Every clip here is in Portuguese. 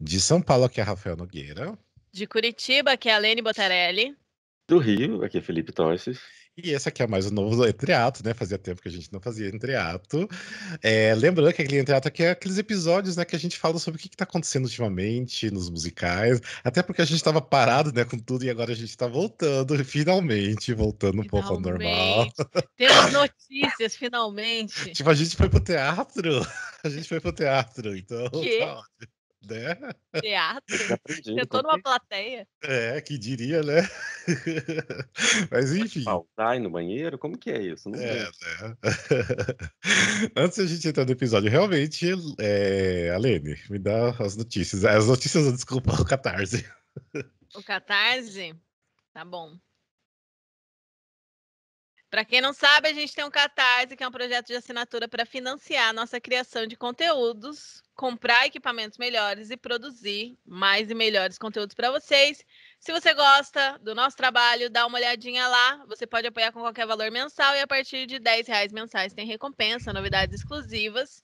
De São Paulo, que é Rafael Nogueira. De Curitiba, que é a Lene Botarelli. Do Rio, aqui é Felipe Torres. E esse aqui é mais um novo entreato, né? Fazia tempo que a gente não fazia entreato. É, lembrando que aquele entreato aqui é aqueles episódios, né? Que a gente fala sobre o que está acontecendo ultimamente nos musicais. Até porque a gente estava parado, né? Com tudo e agora a gente está voltando, finalmente, voltando um pouco ao normal. Temos notícias, finalmente. Tipo, a gente foi pro teatro. A gente foi pro teatro, então... Que? Tá né? Teatro. Aprendi, Sentou numa plateia. É, que diria, né? Mas enfim. faltar no banheiro? Como que é isso? Não é, né? Antes da gente entrar no episódio, realmente, é... Alene, me dá as notícias. As notícias, desculpa, o catarse. O catarse? Tá bom. Para quem não sabe, a gente tem um Catarse, que é um projeto de assinatura para financiar a nossa criação de conteúdos, comprar equipamentos melhores e produzir mais e melhores conteúdos para vocês. Se você gosta do nosso trabalho, dá uma olhadinha lá. Você pode apoiar com qualquer valor mensal e a partir de 10 reais mensais tem recompensa, novidades exclusivas.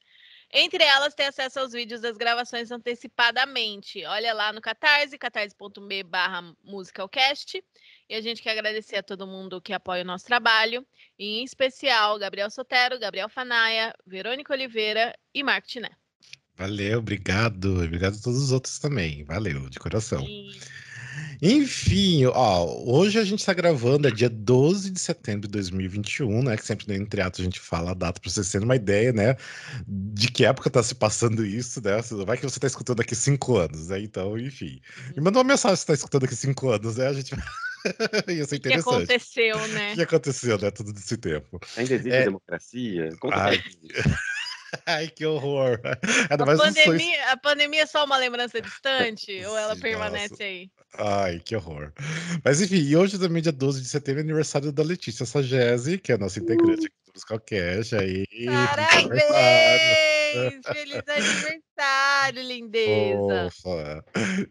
Entre elas, tem acesso aos vídeos das gravações antecipadamente. Olha lá no Catarse, catarse.me barra musicalcast. E a gente quer agradecer a todo mundo que apoia o nosso trabalho, e em especial Gabriel Sotero, Gabriel Fanaia, Verônica Oliveira e Marco Tiné. Valeu, obrigado. Obrigado a todos os outros também. Valeu, de coração. Sim. Enfim, ó, hoje a gente está gravando, é dia 12 de setembro de 2021, né? Que sempre no entreato a gente fala a data para vocês terem uma ideia, né? De que época está se passando isso, né? Vai que você está escutando aqui cinco anos, né? Então, enfim. Me manda uma mensagem se está escutando aqui cinco anos, né? A gente Ia ser interessante. O que aconteceu, né? O que aconteceu, né? Tudo desse tempo. Ainda existe é... democracia? Como Ai... Ai, que horror. a, pandemia, a pandemia é só uma lembrança distante ou ela permanece nossa. aí? Ai, que horror. Mas enfim, e hoje também, dia 12 de setembro, é aniversário da Letícia Sagese, que é a nossa integrante uh! aqui do Musicalcast. Aí, Parabéns! Feliz aniversário, lindeza!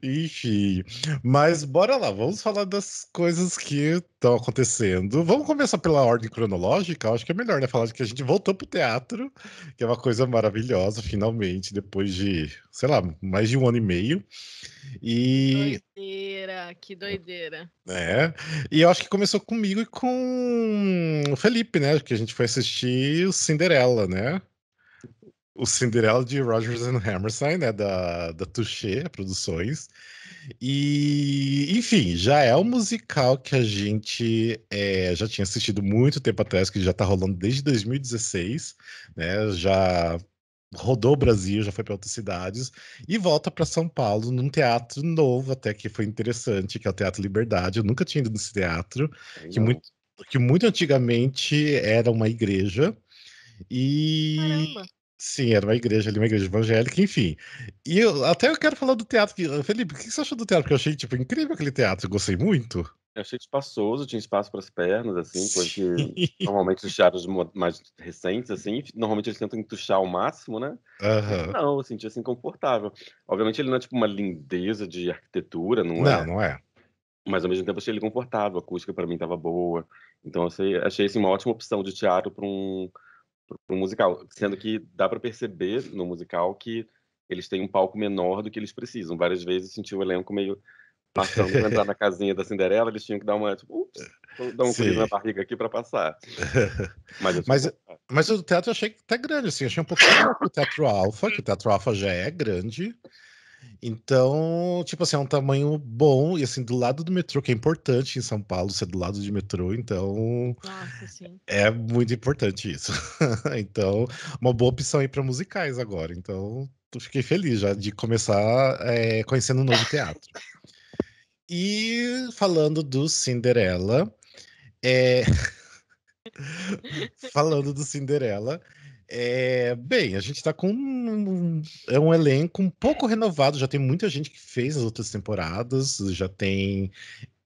Enfim, mas bora lá, vamos falar das coisas que estão acontecendo. Vamos começar pela ordem cronológica, acho que é melhor, né? Falar de que a gente voltou pro teatro, que é uma coisa maravilhosa, finalmente, depois de, sei lá, mais de um ano e meio. E... Doideira, que doideira. É, e eu acho que começou comigo e com o Felipe, né? Que a gente foi assistir o Cinderela, né? o Cinderela de Rogers and Hammerstein, né, da, da Touché Produções. E, enfim, já é um musical que a gente é, já tinha assistido muito tempo atrás, que já está rolando desde 2016, né? Já rodou o Brasil, já foi para outras cidades e volta para São Paulo num teatro novo, até que foi interessante, que é o Teatro Liberdade. Eu nunca tinha ido nesse teatro, que muito, que muito antigamente era uma igreja. E Caramba. Sim, era uma igreja ali, uma igreja evangélica, enfim. E eu até eu quero falar do teatro. Que, eh, Felipe, o que você achou do teatro? Porque eu achei, tipo, incrível aquele teatro, eu gostei muito. Eu achei espaçoso, tinha espaço para as pernas, assim, porque normalmente os teatros mais recentes, assim, normalmente eles tentam entuchar ao máximo, né? Uhum. Não, eu senti assim confortável. Obviamente ele não é tipo uma lindeza de arquitetura, não, não é? Não, não é. Mas ao mesmo tempo achei ele confortável, a acústica para mim estava boa. Então achei, achei assim, uma ótima opção de teatro para um para musical. Sendo que dá para perceber no musical que eles têm um palco menor do que eles precisam. Várias vezes senti o elenco meio passando para entrar na casinha da Cinderela, eles tinham que dar uma, tipo, ups, dar um pulinho na barriga aqui para passar. Mas, mas, mas, o teatro eu achei até tá grande, assim, achei um pouco maior que o Teatro Alfa, que o Teatro Alfa já é grande, então, tipo assim, é um tamanho bom, e assim, do lado do metrô, que é importante em São Paulo, ser do lado de metrô, então. Nossa, é muito importante isso. então, uma boa opção aí para musicais agora. Então, fiquei feliz já de começar é, conhecendo um novo teatro. E falando do Cinderela, é... falando do Cinderela, é, bem, a gente está com um, é um elenco um pouco renovado, já tem muita gente que fez as outras temporadas, já tem.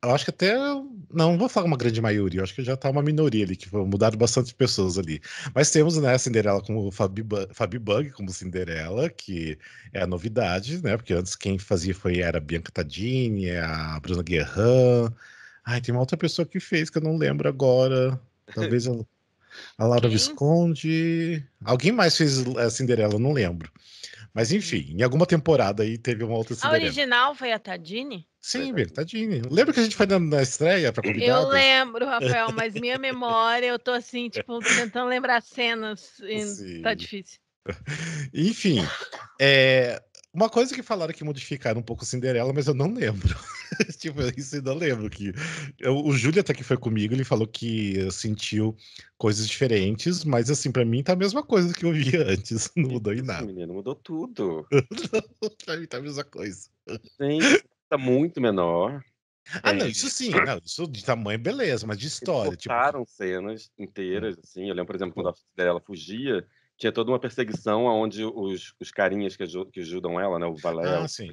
Eu acho que até. Não, não vou falar uma grande maioria, eu acho que já está uma minoria ali, que mudaram bastante pessoas ali. Mas temos né, a Cinderela como Fabi, Fabi Bug, como Cinderela, que é a novidade, né? Porque antes quem fazia foi era a Bianca Tadini, é a Bruna Guerra Ai, tem uma outra pessoa que fez que eu não lembro agora. Talvez eu. A Laura Quem? Visconde. Alguém mais fez a eh, Cinderela, não lembro. Mas hum. enfim, em alguma temporada aí teve uma outra Cinderela. A original foi a Tadini? Sim, Bia, Tadini. Lembra que a gente foi na, na estreia para convidar? Eu lembro, Rafael, mas minha memória, eu tô assim, tipo, tentando lembrar cenas e tá difícil. Enfim, é, uma coisa que falaram que modificaram um pouco Cinderela, mas eu não lembro. tipo, isso eu não lembro. Que... Eu, o Júlio até que foi comigo, ele falou que sentiu coisas diferentes, mas assim, para mim tá a mesma coisa que eu via antes. Não mudou em nada. Menino, mudou tudo. pra mim tá a mesma coisa. sim tá muito menor. Ah, é. não, isso sim, não, isso de tamanho beleza, mas de história. Eles tipo... cenas inteiras, hum. assim. Eu lembro, por exemplo, quando a Cinderela fugia, tinha toda uma perseguição onde os, os carinhas que, ajudam, que ajudam ela, né? O Valério. Ah, sim.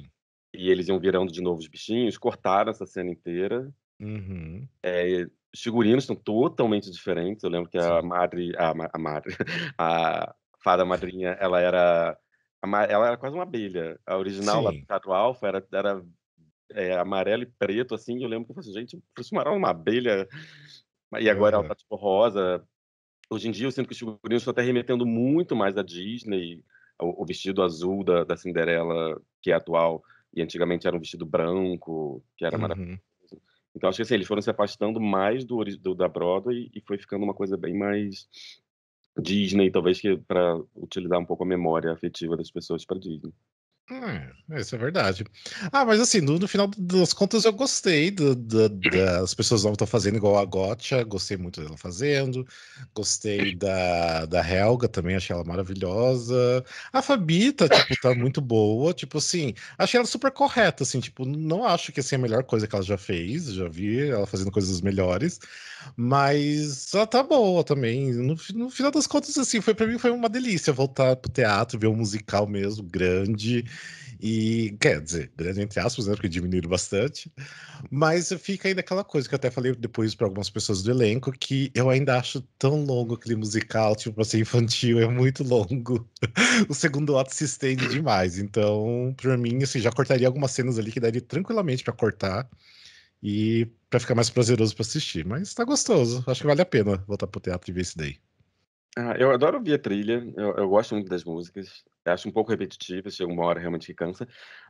E eles iam virando de novo os bichinhos, cortaram essa cena inteira. Uhum. É, os figurinos estão totalmente diferentes. Eu lembro que a sim. madre, a, a madre, a fada madrinha, ela era, ela era quase uma abelha. A original, sim. a Tatu Alfa, era, era é, amarelo e preto, assim. Eu lembro que eu falei assim, gente, transformaram uma abelha. E agora ela tá tipo rosa, Hoje em dia eu sinto que os figurinos estão até remetendo muito mais à Disney, o, vestido azul da, da Cinderela, que é atual, e antigamente era um vestido branco, que era uhum. maravilhoso. Então acho que assim, eles foram se afastando mais do, do da Broadway e foi ficando uma coisa bem mais Disney, talvez que para utilizar um pouco a memória afetiva das pessoas para Disney. É, é, isso é verdade. Ah, mas assim, no, no final das contas eu gostei do, do, das pessoas novas estão fazendo igual a Gotcha, gostei muito dela fazendo, gostei da, da Helga também, achei ela maravilhosa. A Fabita, tá, tipo, tá muito boa, tipo assim, achei ela super correta, assim, tipo, não acho que assim, é a melhor coisa que ela já fez, já vi ela fazendo coisas melhores, mas ela tá boa também. No, no final das contas, assim, foi para mim foi uma delícia voltar pro teatro, ver um musical mesmo, grande e, quer dizer, grande entre aspas, né? Porque diminuíram bastante. Mas fica ainda aquela coisa que eu até falei depois para algumas pessoas do elenco, que eu ainda acho tão longo aquele musical, tipo, pra assim, ser infantil, é muito longo. o segundo ato se estende demais. Então, pra mim, assim, já cortaria algumas cenas ali que daria tranquilamente para cortar. E para ficar mais prazeroso para assistir. Mas tá gostoso. Acho que vale a pena voltar pro teatro e ver esse daí. Ah, eu adoro ouvir a trilha, eu, eu, gosto muito das músicas acho um pouco repetitivo, chega uma hora realmente que cansa.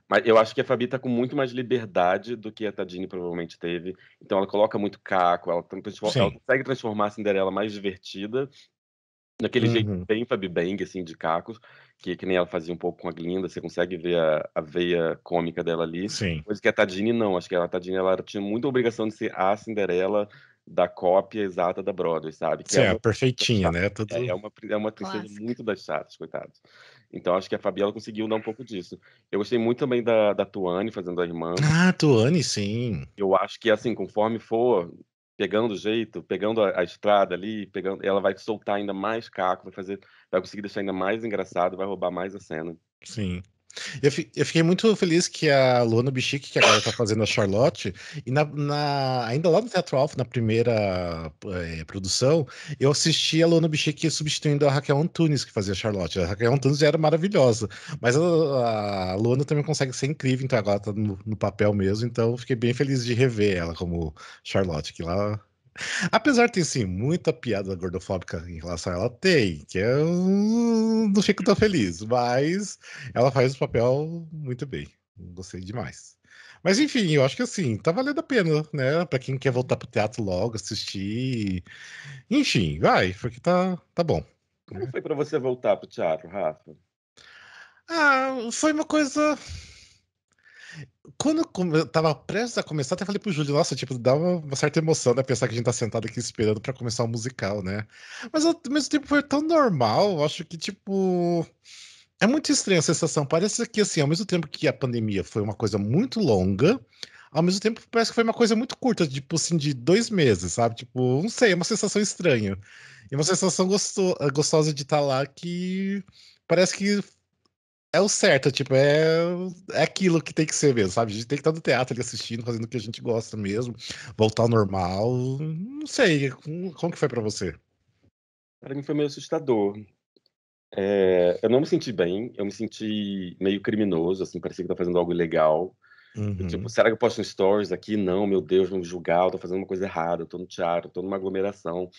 Mas eu acho que a Fabi tá com muito mais liberdade do que a Tadine provavelmente teve. Então ela coloca muito caco, ela, ela consegue transformar a Cinderela mais divertida. Daquele uhum. jeito bem Fabi Bang, assim, de cacos, que, que nem ela fazia um pouco com a Glinda, você consegue ver a, a veia cômica dela ali. Sim. Coisa que a Tadine não, acho que a Tadine ela tinha muita obrigação de ser a Cinderela da cópia exata da Broadway, sabe? Que é Sim, é, perfeitinha, né? Tudo... É, é, uma, é uma tristeza muito das chatas, coitados. Então acho que a Fabiola conseguiu dar um pouco disso. Eu gostei muito também da, da Tuane fazendo a irmã. Ah, Tuane, sim. Eu acho que assim, conforme for pegando o jeito, pegando a, a, estrada ali, pegando, ela vai soltar ainda mais caco, vai fazer, vai conseguir deixar ainda mais engraçado, vai roubar mais a cena. Sim. Eu, eu, fiquei muito feliz que a Luana Bichique, que agora tá fazendo a Charlotte, e na, na ainda lá no Teatro Alfa, na primeira é, produção, eu assisti a Luana Bichique substituindo a Raquel Antunes, que fazia a Charlotte. A Raquel Antunes já era maravilhosa, mas a, a Luana também consegue ser incrível, então agora tá no, no papel mesmo, então fiquei bem feliz de rever ela como Charlotte, que lá Apesar de ter, sim, muita piada gordofóbica em relação a ela, tem, que eu não fico tão feliz, mas ela faz o papel muito bem. Gostei demais. Mas enfim, eu acho que assim, tá valendo a pena, né? Pra quem quer voltar pro teatro logo, assistir. Enfim, vai, porque tá, tá bom. Como né. foi para você voltar pro teatro, Rafa? Ah, foi uma coisa quando eu tava prestes a começar, até falei pro Júlio, nossa, tipo, dá uma, uma, certa emoção, né? Pensar que a gente tá sentado aqui esperando para começar o um musical, né? Mas ao mesmo tempo foi tão normal, acho que, tipo. É muito estranha a sensação. Parece que, assim, ao mesmo tempo que a pandemia foi uma coisa muito longa, ao mesmo tempo parece que foi uma coisa muito curta, tipo, assim, de dois meses, sabe? Tipo, não sei, é uma sensação estranha. E uma sensação gostosa de estar tá lá que parece que é o certo, tipo, é, é aquilo que tem que ser mesmo, sabe? A gente tem que estar no teatro ali assistindo, fazendo o que a gente gosta mesmo, voltar ao normal. Não sei, como que foi para você? Para mim foi meio assustador. É, eu não me senti bem, eu me senti meio criminoso, assim, parecia que estava fazendo algo ilegal. Tipo, uhum. Tipo, será que eu posto um stories aqui? Não, meu Deus, vão julgar, eu tô fazendo uma coisa errada, eu tô no teatro, tô numa aglomeração.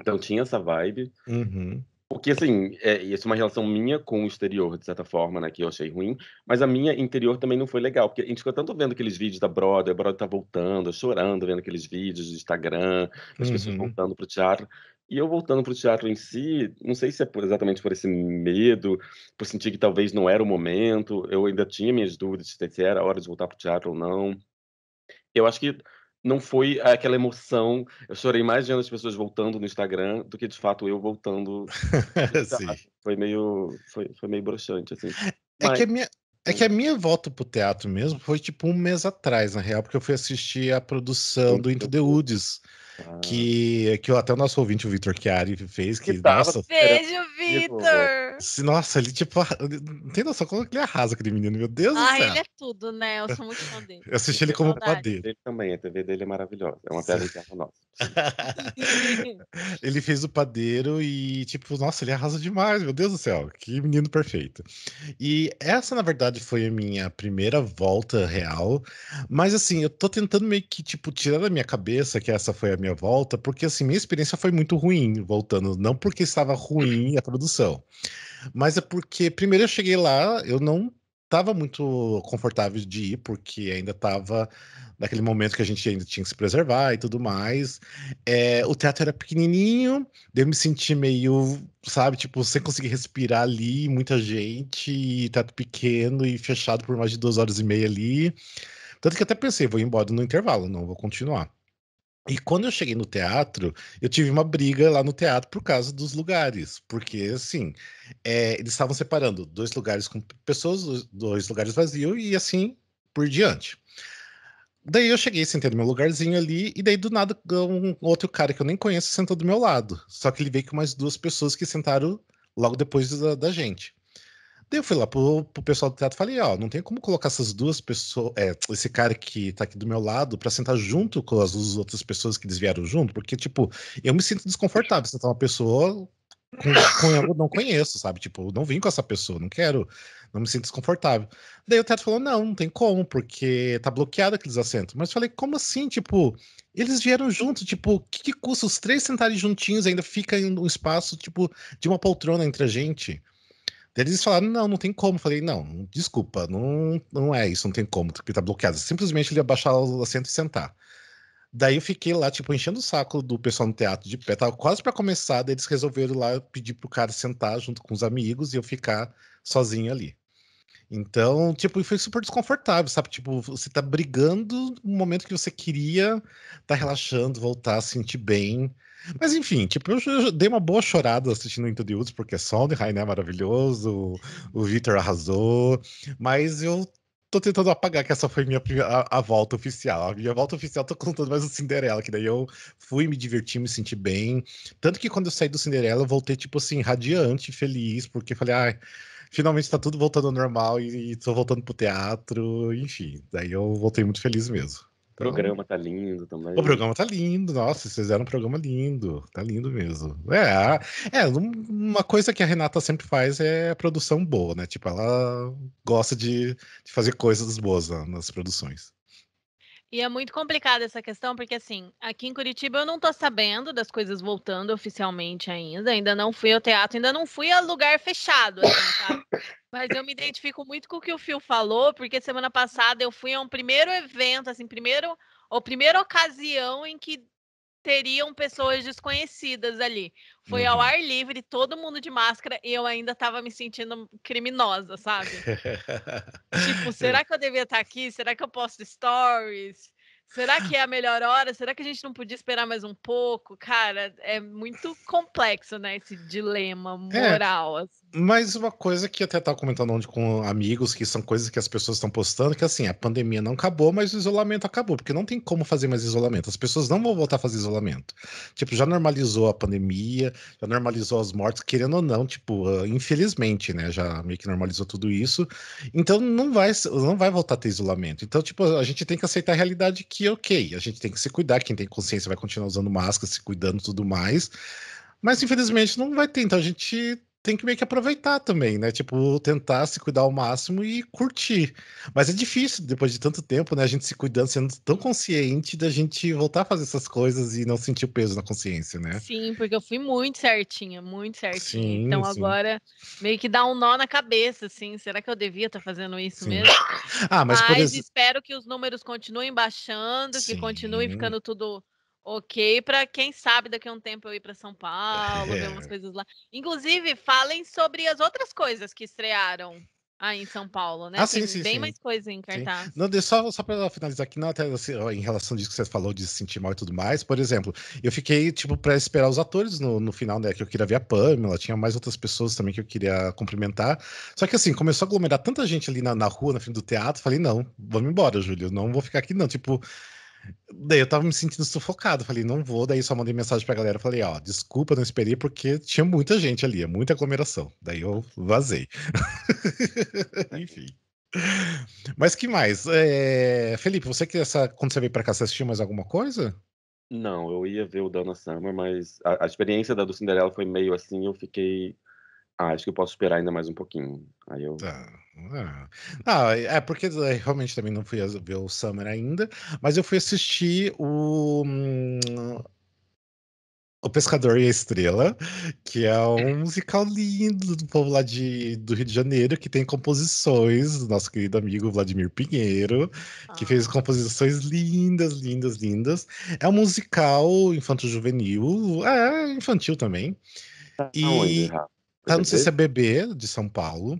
Então tinha essa vibe. Uhum. Porque, assim, é, isso é uma relação minha com o exterior, de certa forma, né? Que eu achei ruim. Mas a minha interior também não foi legal. Porque a gente ficou tanto vendo aqueles vídeos da Broadway, a Broadway tá voltando, chorando, vendo aqueles vídeos do Instagram, as uhum. pessoas voltando pro teatro. E eu voltando pro teatro em si, não sei se é exatamente por esse medo, por sentir que talvez não era o momento, eu ainda tinha minhas dúvidas se era a hora de voltar pro teatro ou não. Eu acho que não foi aquela emoção. Eu chorei mais vendo as pessoas voltando no Instagram do que de fato eu voltando. foi meio, foi, foi meio broxante assim. É Mas... que a minha, é que a hum. minha volta pro teatro mesmo foi tipo um mês atrás, na real, porque eu fui assistir a produção do Into the Woods, ah. que, que até o nosso ouvinte, o Vitor Chiari, fez. Que, que nossa, Beijo, Vitor! Nossa, ele tipo. Não tem noção como ele arrasa aquele menino, meu Deus ah, do céu. Ah, ele é tudo, né? Eu sou muito fã dele. Eu assisti ele como é padeiro. Ele também, a TV dele é maravilhosa. É uma tela interna nossa. ele fez o padeiro e, tipo, nossa, ele arrasa demais, meu Deus do céu. Que menino perfeito. E essa, na verdade, foi a minha primeira volta real. Mas, assim, eu tô tentando meio que, tipo, tirar da minha cabeça que essa foi a minha volta, porque, assim, minha experiência foi muito ruim voltando. Não porque estava ruim a produção. Mas é porque, primeiro, eu cheguei lá, eu não estava muito confortável de ir, porque ainda estava naquele momento que a gente ainda tinha que se preservar e tudo mais. É, o teatro era pequenininho, eu me senti meio, sabe, tipo, sem conseguir respirar ali, muita gente, e teatro pequeno e fechado por mais de duas horas e meia ali. Tanto que até pensei, vou embora no intervalo, não vou continuar. E quando eu cheguei no teatro, eu tive uma briga lá no teatro por causa dos lugares, porque assim, é, eles estavam separando dois lugares com pessoas, dois lugares vazios e assim por diante. Daí eu cheguei, sentando no meu lugarzinho ali, e daí do nada um outro cara que eu nem conheço sentou do meu lado. Só que ele veio com mais duas pessoas que sentaram logo depois da, da gente. Daí eu fui lá pro, pro pessoal do teatro e falei, ó, não tem como colocar essas duas pessoas, é, esse cara que tá aqui do meu lado para sentar junto com as duas outras pessoas que desviaram junto, porque, tipo, eu me sinto desconfortável sentar uma pessoa com, com eu não conheço, sabe? Tipo, não vim com essa pessoa, não quero, não me sinto desconfortável. Daí o teatro falou, não, não tem como, porque tá bloqueado aqueles assentos. Mas falei, como assim? Tipo, eles vieram junto, tipo, o que, que custa os três sentarem juntinhos ainda fica um espaço, tipo, de uma poltrona entre a gente? Eles falaram, não, não tem como. Falei, não, desculpa, não, não é isso, não tem como, porque tá bloqueado. Simplesmente ele ia baixar o assento e sentar. Daí eu fiquei lá, tipo, enchendo o saco do pessoal no teatro de pé. Tava quase para começar, daí eles resolveram lá pedir pro cara sentar junto com os amigos e eu ficar sozinho ali. Então, tipo, foi super desconfortável, sabe? Tipo, você tá brigando no momento que você queria tá relaxando, voltar, sentir bem. Mas enfim, tipo, eu, dei uma boa chorada assistindo Into the Woods, porque Sondheim é né, maravilhoso, o, Victor arrasou, mas eu tô tentando apagar que essa foi minha primeira, a, a, volta oficial. A minha volta oficial tô contando mais o Cinderela, que daí eu fui me divertir, me senti bem. Tanto que quando eu saí do Cinderela, eu voltei, tipo assim, radiante, feliz, porque falei, ai. Ah, finalmente tá tudo voltando ao normal e, e tô voltando pro teatro, enfim. Daí eu voltei muito feliz mesmo. O então, programa tá lindo também. O programa tá lindo, nossa, vocês fizeram um programa lindo, tá lindo mesmo. É, é, uma coisa que a Renata sempre faz é produção boa, né? Tipo, ela gosta de, de fazer coisas boas né, nas produções. E é muito complicada essa questão, porque assim, aqui em Curitiba eu não tô sabendo das coisas voltando oficialmente ainda, ainda não fui ao teatro, ainda não fui a lugar fechado, assim, Mas eu me identifico muito com o que o Fio falou, porque semana passada eu fui a um primeiro evento, assim, primeiro, ou primeira ocasião em que teriam pessoas desconhecidas ali. Foi uhum. ao ar livre, todo mundo de máscara e eu ainda estava me sentindo criminosa, sabe? tipo, será que eu devia estar tá aqui? Será que eu posto stories? Será que é a melhor hora? Será que a gente não podia esperar mais um pouco? Cara, é muito complexo, né? Esse dilema é. moral. É. Assim. Mas uma coisa que até estava comentando onde com amigos, que são coisas que as pessoas estão postando, que assim, a pandemia não acabou, mas o isolamento acabou, porque não tem como fazer mais isolamento. As pessoas não vão voltar a fazer isolamento. Tipo, já normalizou a pandemia, já normalizou as mortes, querendo ou não, tipo, ah, infelizmente, né, já meio que normalizou tudo isso. Então não vai, não vai voltar a ter isolamento. Então, tipo, a gente tem que aceitar a realidade que, é ok, a gente tem que se cuidar, quem tem consciência vai continuar usando máscara, se cuidando tudo mais. Mas infelizmente não vai ter, então a gente tem que meio que aproveitar também, né? Tipo, tentar se cuidar ao máximo e curtir. Mas é difícil, depois de tanto tempo, né? A gente se cuidando, sendo tão consciente da gente voltar a fazer essas coisas e não sentir o peso na consciência, né? Sim, porque eu fui muito certinha, muito certinha. Sim, então sim. agora meio que dá um nó na cabeça, assim. Será que eu devia estar tá fazendo isso sim. mesmo? ah, mas, mas por... espero que os números continuem baixando, que continue ficando tudo Ok, para quem sabe daqui a um tempo eu ir para São Paulo, é. ver umas é. coisas lá. Inclusive, falem sobre as outras coisas que estrearam ah, em São Paulo, né? Ah, sim, Tem sim, bem sim. mais coisa em cartaz. Sim. Não, só, só para finalizar aqui, não, até, assim, em relação disso que você falou de se sentir mal e tudo mais, por exemplo, eu fiquei, tipo, para esperar os atores no, no final, né? Que eu queria ver a Pamela, tinha mais outras pessoas também que eu queria cumprimentar. Só que assim, começou a aglomerar tanta gente ali na, na rua, na frente do teatro, falei, não, vamos embora, Júlio, não vou ficar aqui, não. Tipo, Daí eu tava me sentindo sufocado, falei, não vou, daí só mandei mensagem pra galera, falei, ó, desculpa, não esperei, porque tinha muita gente ali, é muita aglomeração. Daí eu vazei. Enfim. Mas que mais? É... Felipe, você que essa... quando você veio pra cá, você assistiu mais alguma coisa? Não, eu ia ver o Dana Summer, mas a, a experiência da do Cinderela foi meio assim, eu fiquei. Ah, acho que eu posso esperar ainda mais um pouquinho. Aí eu. Tá. É. Ah, é, é porque eh, realmente também não fui ver o Summer ainda, mas eu fui assistir o hum, O Pescador e a Estrela, que é um uhum. musical lindo do povo lá de, do Rio de Janeiro, que tem composições do nosso querido amigo Vladimir Pinheiro, que ah. fez composições lindas, lindas, lindas. É um musical infanto-juvenil, é infantil também. Tá e tá no CCBB de São Paulo.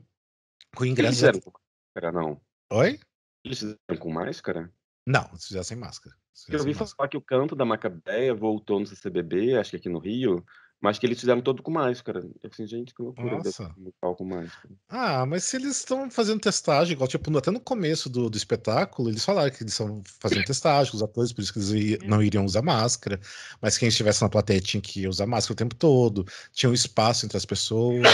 Com ingresso. Eles fizeram, máscara, não. Oi? Eles fizeram com máscara? Não, eles fizeram é sem máscara. Fizeram é eu ouvi falar máscara. que o canto da Macabeia voltou no CCBB, acho que aqui no Rio, mas que eles fizeram todo com máscara. Eu fiquei assim, gente, que loucura Nossa. com máscara. Ah, mas se eles estão fazendo testagem, igual, tipo, até no começo do, do espetáculo, eles falaram que eles estão fazendo testagem, os atores, por isso que eles não iriam usar máscara, mas quem estivesse na plateia tinha que usar máscara o tempo todo, tinha um espaço entre as pessoas.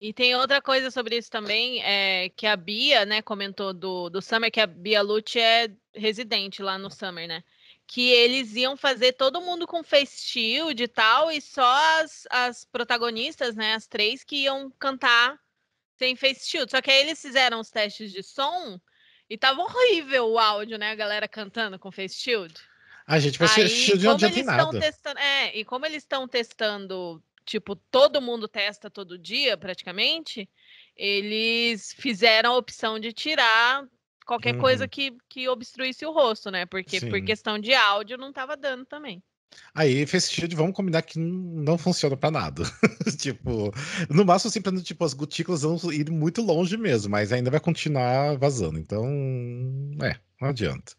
E tem outra coisa sobre isso também, é, que a Bia, né, comentou do, do Summer, que a Bia Lute é residente lá no Summer, né? Que eles iam fazer todo mundo com face shield e tal, e só as, as protagonistas, né, as três, que iam cantar sem face shield. Só que aí eles fizeram os testes de som e tava horrível o áudio, né, a galera cantando com face shield. A ah, gente vai ser shield não adianta nada. Testando, é, e como eles estão testando tipo, todo mundo testa todo dia, praticamente, eles fizeram a opção de tirar qualquer coisa uhum. que, que obstruísse o rosto, né? Porque Sim. por questão de áudio não tava dando também. Aí fez sentido, vamos combinar que não funciona para nada. tipo, no máximo sempre assim, tipo as gotículas vão ir muito longe mesmo, mas ainda vai continuar vazando. Então, é. Não adianta.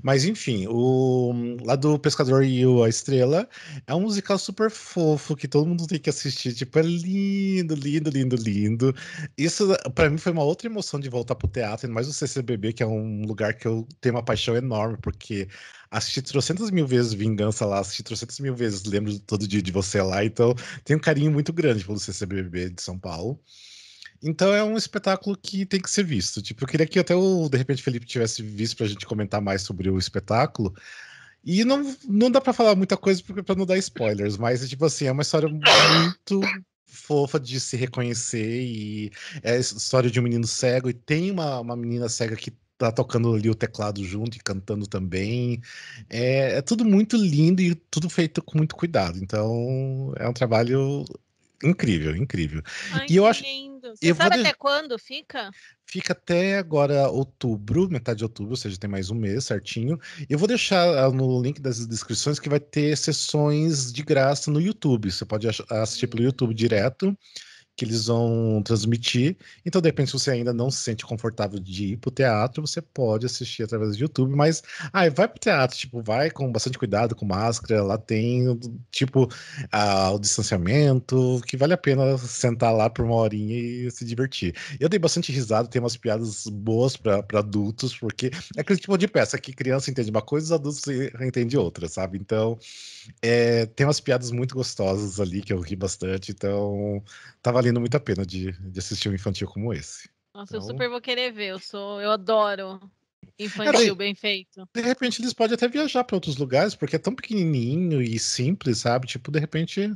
Mas enfim, o lá do Pescador e o a Estrela é um musical super fofo que todo mundo tem que assistir. Tipo, é lindo, lindo, lindo, lindo. Isso para mim foi uma outra emoção de voltar pro teatro, mais o CCBB, que é um lugar que eu tenho uma paixão enorme, porque assisti trocentas mil vezes Vingança lá, assisti trocentas mil vezes Lembro Todo Dia de Você lá, então tenho um carinho muito grande pelo CCBB de São Paulo. Então é um espetáculo que tem que ser visto. Tipo, eu queria que até o, de repente, Felipe tivesse visto para a gente comentar mais sobre o espetáculo. E não, não dá para falar muita coisa para não dar spoilers, mas tipo assim, é uma história muito fofa de se reconhecer e é a história de um menino cego e tem uma, uma menina cega que tá tocando ali o teclado junto e cantando também. É, é tudo muito lindo e tudo feito com muito cuidado. Então, é um trabalho incrível, incrível. Ai, e eu acho lindo. Você sabe até quando fica? Fica até agora outubro, metade de outubro, ou seja, tem mais um mês certinho. Eu vou deixar ah, no link das descrições que vai ter sessões de graça no YouTube. Você pode assistir pelo hum. YouTube direto que eles vão transmitir. Então, de repente, se você ainda não se sente confortável de ir pro teatro, você pode assistir através do YouTube, mas aí ah, vai pro teatro, tipo, vai com bastante cuidado, com máscara, lá tem tipo ah, o distanciamento, que vale a pena sentar lá por uma horinha e se divertir. Eu dei bastante risada, tem umas piadas boas para adultos, porque é aquele tipo de peça que criança entende uma coisa e os adultos entendem outra, sabe? Então, é, tem umas piadas muito gostosas ali que eu ri bastante, então tá valendo muito a pena de, de assistir um infantil como esse. Nossa, então... eu super vou querer ver, eu sou, eu adoro infantil é, bem feito. De repente eles podem até viajar para outros lugares, porque é tão pequenininho e simples, sabe? Tipo, de repente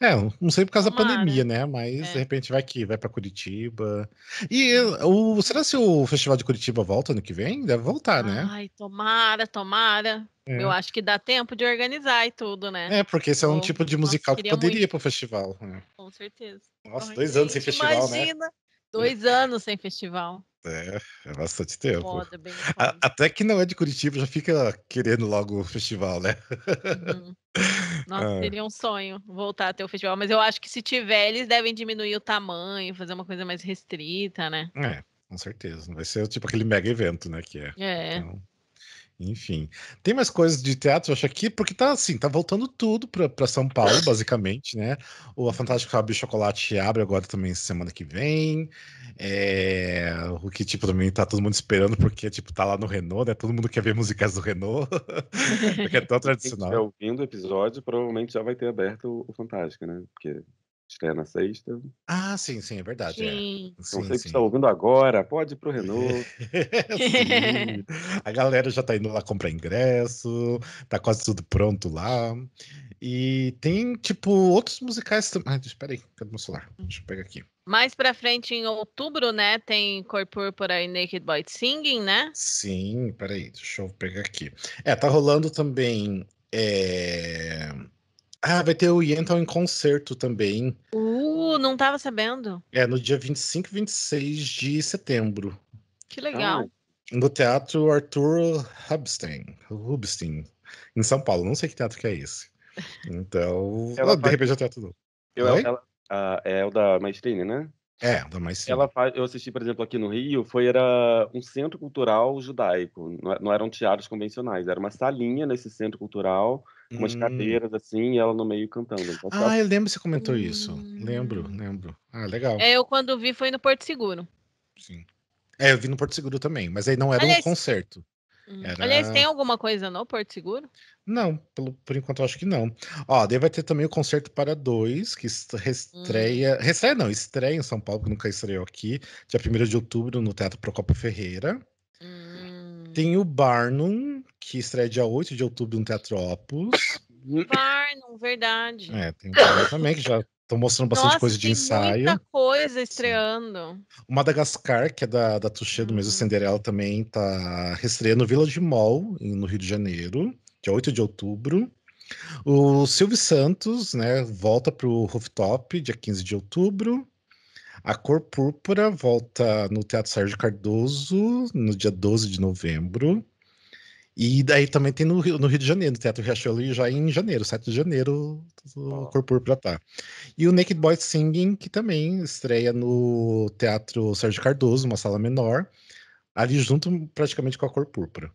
é, não sei por causa Tomara. da pandemia, né? Mas é. de repente vai que vai para Curitiba. E é. o, será se o Festival de Curitiba volta ano que vem? Deve voltar, né? Ai, tomara, tomara. É. Eu acho que dá tempo de organizar e tudo, né? É, porque esse é um tipo de musical nossa, que poderia muito. ir pro festival. Né? Com certeza. Nossa, Com dois gente, anos sem festival, né? imagina. né? Dois anos sem festival. É, é bastante tempo. Foda, bem foda. A, até que não é de Curitiba já fica querendo logo o festival, né? Uhum. Nossa, ah. seria um sonho voltar a ter o festival, mas eu acho que se tiver, eles devem diminuir o tamanho, fazer uma coisa mais restrita, né? É, com certeza. Não vai ser tipo aquele mega evento, né? Que é. É. Então... Enfim, tem mais coisas de teatro, eu acho aqui, porque tá assim, tá voltando tudo para São Paulo, basicamente, né? O A Fantástica Chocolate abre agora também semana que vem. É... O que, tipo, também tá todo mundo esperando, porque, tipo, tá lá no Renault, né? Todo mundo quer ver músicas do Renault, porque é tão tradicional. Quem estiver ouvindo o episódio, provavelmente já vai ter aberto o Fantástica, né? Porque estreia na sexta. Ah, sim, sim, é verdade. Sim. É. Sim, então, você que está ouvindo agora, pode ir pro Renault. a galera já está indo lá comprar ingresso, tá quase tudo pronto lá. E tem, tipo, outros musicais também. Ah, espera aí, cadê meu celular? Hum. Deixa eu pegar aqui. Mais pra frente, em outubro, né, tem Cor Púrpura e Naked Boy Singing, né? Sim, peraí, deixa eu pegar aqui. É, tá rolando também... É... Ah, vai ter o Yental tá em concerto também. Uh, não tava sabendo. É, no dia 25 e 26 de setembro. Que então, legal. Ah. No Teatro Arthur Rubstein, Rubstein, em São Paulo. Não sei que teatro que é esse. Então, ela ah, de repente é o teatro Eu, ela, uh, é o da Maestrine, né? É, ainda mais sim. Ela faz, eu assisti, por exemplo, aqui no Rio, foi era um centro cultural judaico, é, não, eram teatros convencionais, era uma salinha nesse centro cultural, com umas hum. cadeiras assim, e ela no meio cantando. Então, ah, eu lembro que você comentou hum. isso. Lembro, lembro. Ah, legal. É, eu quando vi foi no Porto Seguro. Sim. É, eu vi no Porto Seguro também, mas aí não era Aliás, um concerto. Era... Aliás, tem alguma coisa no Porto Seguro? Não, pelo, por enquanto eu acho que não. Ó, daí vai ter também o Concerto para Dois, que estreia. Hum. Restreia, não, estreia em São Paulo, que nunca estreou aqui, dia 1 de outubro, no Teatro Procopio Ferreira. Hum. Tem o Barnum, que estreia dia 8 de outubro no Teatro Opus. Barnum, verdade. É, tem o Barnum também, que já Estão mostrando bastante Nossa, coisa de ensaio. Muita coisa estreando. O Madagascar, que é da, da Touché do uhum. mesmo Cinderela, também está reestreando Village Mall, no Rio de Janeiro, dia 8 de outubro. O Silvio Santos, né, volta para o Rooftop, dia 15 de outubro. A Cor Púrpura volta no Teatro Sérgio Cardoso, no dia 12 de novembro. E daí também tem no Rio, no Rio de Janeiro, no Teatro Riachuelo, já é em janeiro, 7 de janeiro, o Corpo pra tá. E o Naked Boy Singing, que também estreia no Teatro Sérgio Cardoso, uma sala menor, ali junto praticamente com a Cor Púrpura.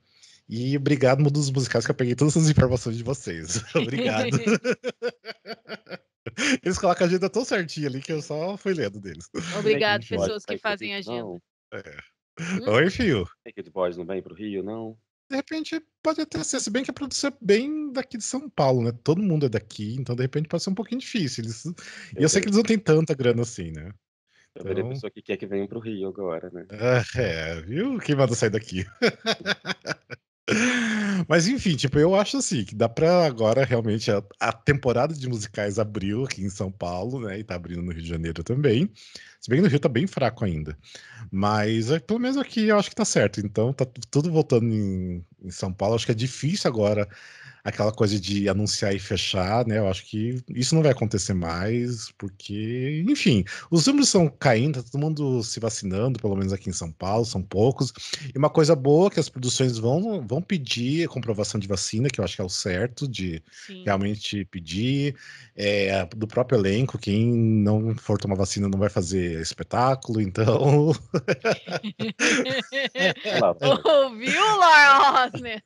E obrigado, mundo dos musicais, que eu peguei todas as informações de vocês. obrigado. Eles colocam a agenda tão certinha ali que eu só fui lendo deles. Obrigado, pessoas que fazem agenda. É. Hum? Oi, Fio. Naked Boys não vem pro Rio, não? de repente pode até ser, se bem que a produção é bem daqui de São Paulo, né? Todo mundo é daqui, então de repente pode ser um pouquinho difícil. Eles... Eu e eu sei que eles não têm tanta grana assim, né? Eu então... verei a pessoa que quer que venha pro Rio agora, né? É, viu? Quem manda sair daqui? Mas enfim, tipo, eu acho assim que dá para agora realmente a, a, temporada de musicais abriu aqui em São Paulo, né? E tá abrindo no Rio de Janeiro também. Se bem que no Rio tá bem fraco ainda. Mas é, pelo menos aqui eu acho que tá certo. Então tá tudo voltando em, em São Paulo. Acho que é difícil agora aquela coisa de anunciar e fechar, né? Eu acho que isso não vai acontecer mais, porque, enfim, os números são caindo, tá todo mundo se vacinando, pelo menos aqui em São Paulo, são poucos. E uma coisa boa que as produções vão, vão pedir comprovação de vacina, que eu acho que é o certo de Sim. realmente pedir, é, do próprio elenco, quem não for tomar vacina não vai fazer espetáculo, então. Tá Ouviu, Lord Osnes?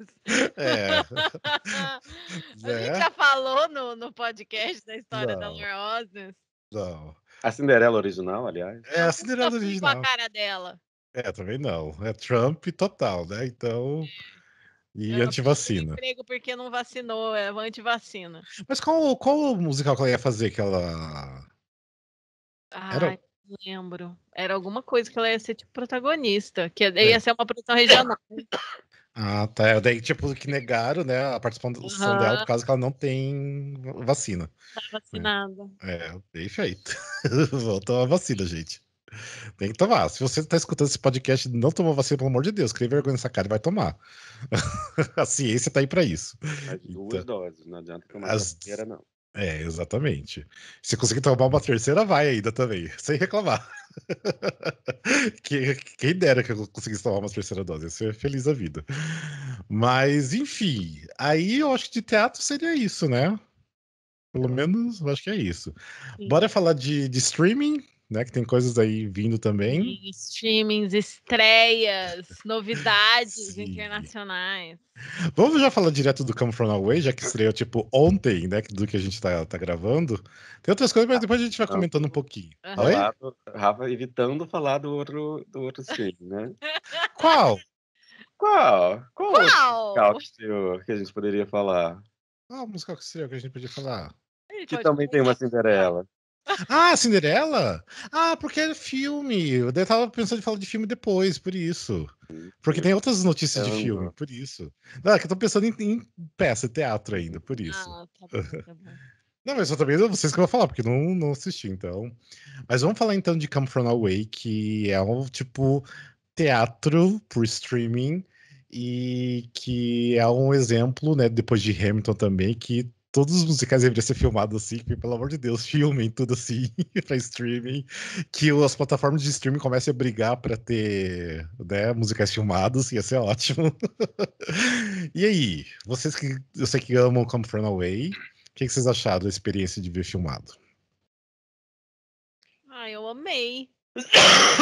É. A gente já falou no, no podcast da história não. da Osnes. Não. A Cinderela original, aliás. É, a tá Cinderela original. Com a cara dela. É, também não. É Trump total, né? Então. E eu antivacina. emprego porque não vacinou, é antivacina. Mas qual, qual musical que ela ia fazer que ela. Ah, Era... não lembro. Era alguma coisa que ela ia ser tipo protagonista, que ia é. ser uma produção regional. Ah, tá. É, daí, tipo, que negaram, né, a participação uhum. dela por causa que ela não tem vacina. Tá né. vacinada. É, bem feito. Voltou a vacina, gente. Tem que tomar. Se você está escutando esse podcast e não tomou vacina, pelo amor de Deus, crie vergonha nessa cara e vai tomar. a ciência está aí para isso. As duas então, doses, não adianta tomar as... terceira, não. É, exatamente. Se conseguir tomar uma terceira, vai ainda também, sem reclamar. Quem dera que eu conseguisse tomar uma terceira dose, ia ser feliz a vida. Mas, enfim, aí eu acho que de teatro seria isso, né? Pelo é. menos, eu acho que é isso. Sim. Bora falar de, de streaming? né? Que tem coisas aí vindo também. Sim, streamings, estreias, novidades internacionais. Vamos já falar direto do Come From Away, já que estreou tipo ontem, né? Do que a gente tá, tá gravando. Tem outras coisas, mas depois a gente vai comentando um pouquinho. Uhum. Tá Oi? Rafa evitando falar do outro, do outro streaming, né? Qual? Qual? Qual? Qual? Qual que a gente poderia falar? Qual musical que seria que a gente podia falar? que também tem uma Cinderela. Ah, Cinderela? Ah, porque é filme. Eu tava pensando em falar de filme depois, por isso. Porque tem outras notícias de filme, por isso. Não, é que eu tô pensando em, em peça, teatro ainda, por ah, isso. Ah, tá bom, tá bom. Não, mas eu também vocês que eu vou falar, porque não, não assisti, então. Mas vamos falar então de Come From Away, que é um tipo teatro por streaming e que é um exemplo, né, depois de Hamilton também, que todos os musicais deveriam ser filmados assim, porque, pelo amor de Deus, filmem tudo assim para streaming, que as plataformas de streaming comecem a brigar para ter né, musicais filmados, ia ser ótimo. e aí, vocês que eu sei que amam Come From Away, o que, que vocês acharam da experiência de ver filmado? Ah, eu amei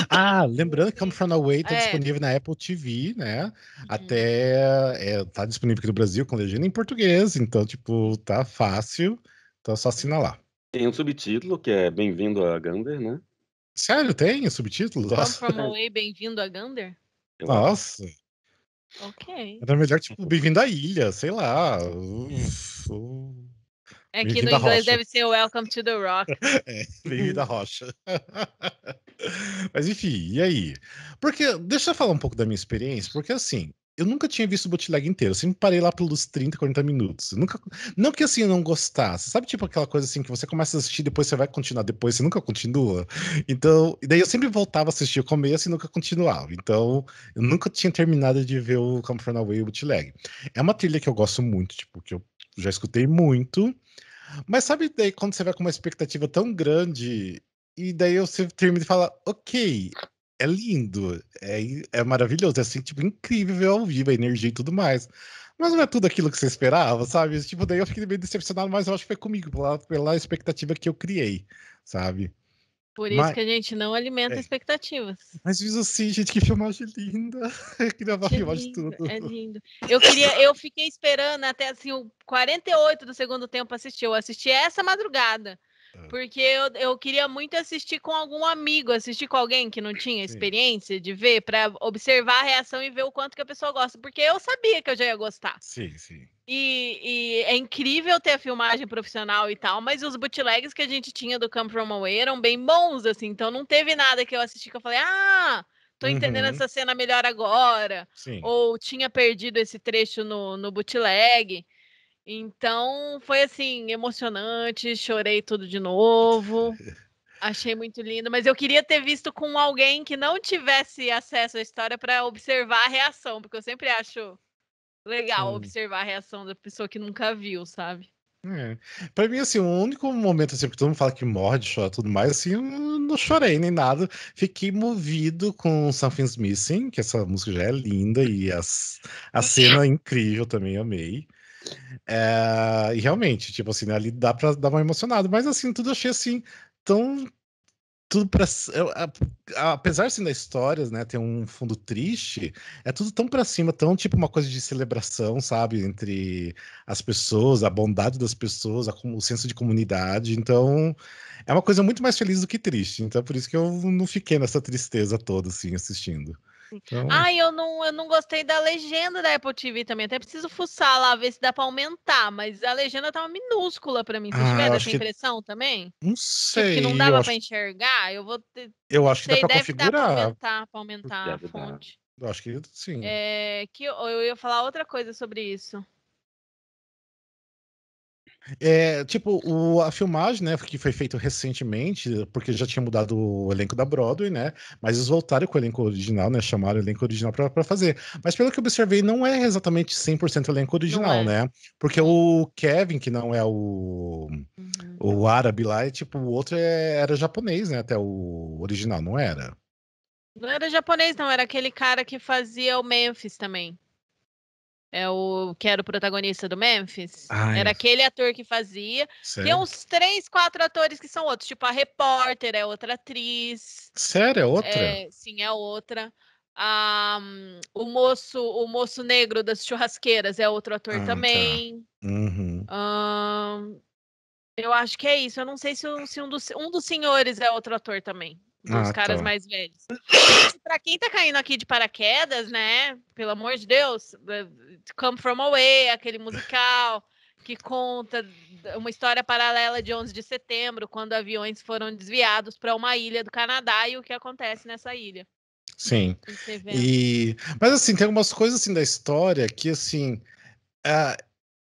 ah, lembrando que Come From Away tá é. disponível na Apple TV, né? Uhum. Até é, tá disponível aqui no Brasil com legenda em português, então, tipo, tá fácil. Então é só assinar lá. Tem um subtítulo que é Bem-vindo a Gander, né? Sério, tem um subtítulo? Come Nossa. From Away, Bem-vindo a Gander? Nossa. Ok. Era melhor, tipo, Bem-vindo à Ilha, sei lá. Uf, É que no inglês deve ser Welcome to the Rock. É, bem-vindo à rocha. Mas enfim, e aí? Porque, deixa eu falar um pouco da minha experiência, porque assim, eu nunca tinha visto o bootleg inteiro, eu sempre parei lá pelos 30, 40 minutos. Eu nunca, não que assim eu não gostasse, sabe tipo aquela coisa assim que você começa a assistir, depois você vai continuar, depois você nunca continua. Então, e daí eu sempre voltava a assistir o começo e nunca continuava. Então, eu nunca tinha terminado de ver o Come From Away e o bootleg. É uma trilha que eu gosto muito, tipo, que eu já escutei muito. Mas sabe daí quando você vai com uma expectativa tão grande e daí você termina e fala, ok, é lindo, é, é maravilhoso, é assim, tipo, incrível ver ao vivo, a energia e tudo mais. Mas não é tudo aquilo que você esperava, sabe? Tipo, daí eu fiquei meio decepcionado, mas eu acho que foi comigo, pela, pela expectativa que eu criei, sabe? Por isso mas, que a gente não alimenta é, expectativas. Mas diz assim, gente, que filmagem linda. que gravar é filmagem lindo, tudo. É lindo. Eu queria, eu fiquei esperando até assim, o 48 do segundo tempo assistir. Eu assisti essa madrugada. É. Porque eu, eu queria muito assistir com algum amigo, assistir com alguém que não tinha experiência sim. de ver, para observar a reação e ver o quanto que a pessoa gosta. Porque eu sabia que eu já ia gostar. Sim, sim. E, e é incrível ter a filmagem profissional e tal, mas os bootlegs que a gente tinha do Come From Away eram bem bons, assim. Então não teve nada que eu assisti que eu falei, ah, tô entendendo uhum. essa cena melhor agora. Sim. Ou tinha perdido esse trecho no, no bootleg. Então foi assim, emocionante, chorei tudo de novo. Achei muito lindo, mas eu queria ter visto com alguém que não tivesse acesso à história para observar a reação, porque eu sempre acho legal Sim. observar a reação da pessoa que nunca viu, sabe? É. Pra mim, assim, o único momento assim, que todo mundo fala que morde, chora tudo mais, assim, eu não chorei nem nada. Fiquei movido com Something's Missing, que essa música já é linda e as, a cena é incrível também, amei. É, e realmente, tipo assim, né, ali dá pra dar uma emocionada, mas assim, tudo achei assim, tão. Tudo pra. Apesar assim, das histórias, né, ter um fundo triste, é tudo tão pra cima, tão tipo uma coisa de celebração, sabe? Entre as pessoas, a bondade das pessoas, a, o senso de comunidade. Então, é uma coisa muito mais feliz do que triste. Então, é por isso que eu não fiquei nessa tristeza toda, assim, assistindo assim. Então... Ah, eu não, eu não gostei da legenda da Apple TV também. Até preciso fuçar lá, ver se dá para aumentar, mas a legenda tava minúscula para mim. Você ah, tiver essa impressão que... também? Não sei. que não dava para enxergar, eu vou ter... Eu acho que sei, dá para configurar. pra aumentar, pra aumentar a fonte. Dar. Eu acho que sim. É, que eu, eu ia falar outra coisa sobre isso. É, tipo, o, a filmagem, né, que foi feita recentemente, porque já tinha mudado o elenco da Broadway, né? Mas eles voltaram com o elenco original, né? Chamaram o elenco original para fazer. Mas pelo que eu observei, não é exatamente 100% o elenco original, é. né? Porque o uhum. Kevin, que não é o, uhum. o árabe lá, é tipo, o outro é, era japonês, né? Até o original, não era? Não era japonês, não, era aquele cara que fazia o Memphis também. É o que era o protagonista do Memphis. Ai. Era é. aquele ator que fazia. É Sério? Tem uns três, quatro atores que são outros. Tipo, a repórter é outra atriz. Sério? É outra? É, sim, é outra. Ah, o moço o moço negro das churrasqueiras é outro ator ah, tá. também. Tá. Uhum. eu acho que é isso. Eu não sei se, se um, dos, um dos senhores é outro ator também os ah, caras tá. mais velhos. Para quem tá caindo aqui de paraquedas, né? Pelo amor de Deus, eh, Come From Away, aquele musical que conta uma história paralela de 11 de setembro, quando aviões foram desviados para uma ilha do Canadá e o que acontece nessa ilha. Sim. E mas assim, tem algumas coisas assim da história que assim, ah,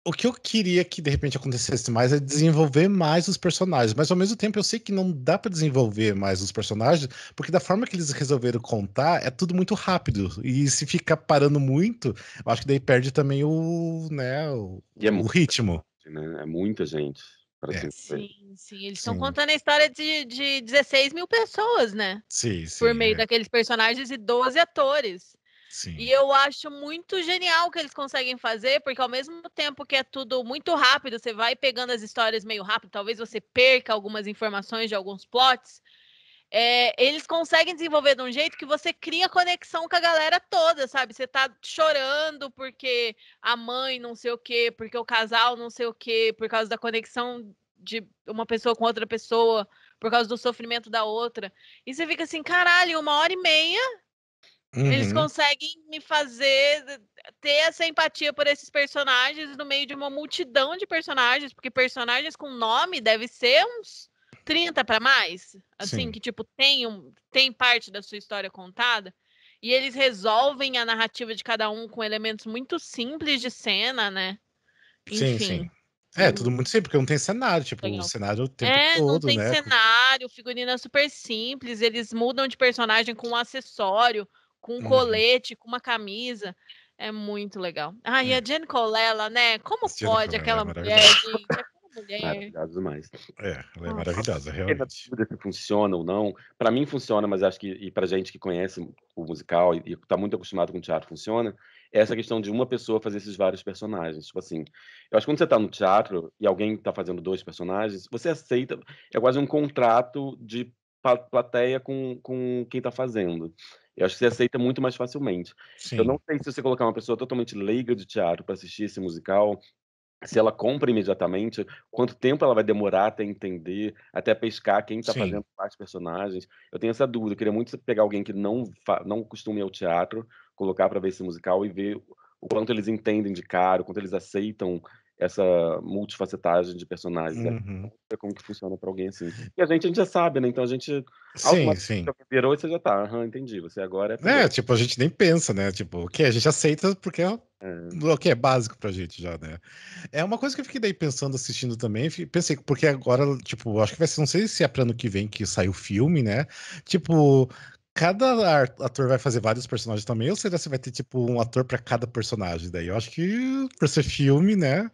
o que eu queria que de repente acontecesse mais é desenvolver mais os personagens, mas ao mesmo tempo eu sei que não dá para desenvolver mais os personagens, porque da forma que eles resolveram contar é tudo muito rápido e se ficar parando muito, eu acho que daí perde também o, né, o, é o ritmo. né? É muita gente. É. Sim, sim, eles estão contando a história de, de 16 mil pessoas, né? Sim, sim. Por meio é. daqueles personagens e 12 atores. Sim. E eu acho muito genial o que eles conseguem fazer, porque ao mesmo tempo que é tudo muito rápido, você vai pegando as histórias meio rápido, talvez você perca algumas informações de alguns plots. É, eles conseguem desenvolver de um jeito que você cria conexão com a galera toda, sabe? Você tá chorando porque a mãe não sei o quê, porque o casal não sei o quê, por causa da conexão de uma pessoa com outra pessoa, por causa do sofrimento da outra. E você fica assim, caralho, uma hora e meia Uhum. Eles conseguem me fazer ter essa empatia por esses personagens no meio de uma multidão de personagens, porque personagens com nome deve ser uns 30 para mais, assim, Sim. que tipo tem, um, tem parte da sua história contada. E eles resolvem a narrativa de cada um com elementos muito simples de cena, né? Enfim. Sim, sim. É, é tudo muito simples, porque não tem cenário, tipo, Legal. o cenário o tempo é, todo, né? não tem né? cenário, figurina super simples, eles mudam de personagem com um acessório, com um uhum. colete, com uma camisa. É muito legal. Ah, e é. a Jane Colella, né? Como pode Colella é aquela é mulher, gente? Aquela mulher. Maravilhosa demais. É, ela é Nossa. maravilhosa, é realmente. Se funciona ou não, para mim funciona, mas acho que e para gente que conhece o musical e está muito acostumado com o teatro funciona, essa questão de uma pessoa fazer esses vários personagens. Tipo assim, eu acho que quando você está no teatro e alguém está fazendo dois personagens, você aceita, é quase um contrato de plateia com, com quem está fazendo. Eu acho que você aceita muito mais facilmente. Sim. Eu não sei se você colocar uma pessoa totalmente leiga de teatro para assistir esse musical, se ela compra imediatamente, quanto tempo ela vai demorar até entender, até pescar quem está fazendo quais personagens. Eu tenho essa dúvida. Eu queria muito pegar alguém que não, não costume ao teatro, colocar para ver esse musical e ver o quanto eles entendem de cara, o quanto eles aceitam essa multifacetagem de personagens. Né? Uhum. É como que funciona para alguém assim. E a gente, a gente já sabe, né? Então a gente. Sim, sim. Virou e você já tá. Aham, entendi. Você agora é. É, tipo, a gente nem pensa, né? Tipo, o que? A gente aceita porque é, é. o que é básico pra gente já, né? É uma coisa que eu fiquei daí pensando, assistindo também. Pensei, porque agora, tipo, acho que vai ser, não sei se é pra ano que vem que sai o filme, né? Tipo, cada ator vai fazer vários personagens também, ou será que você vai ter, tipo, um ator para cada personagem? Daí eu acho que por ser filme, né?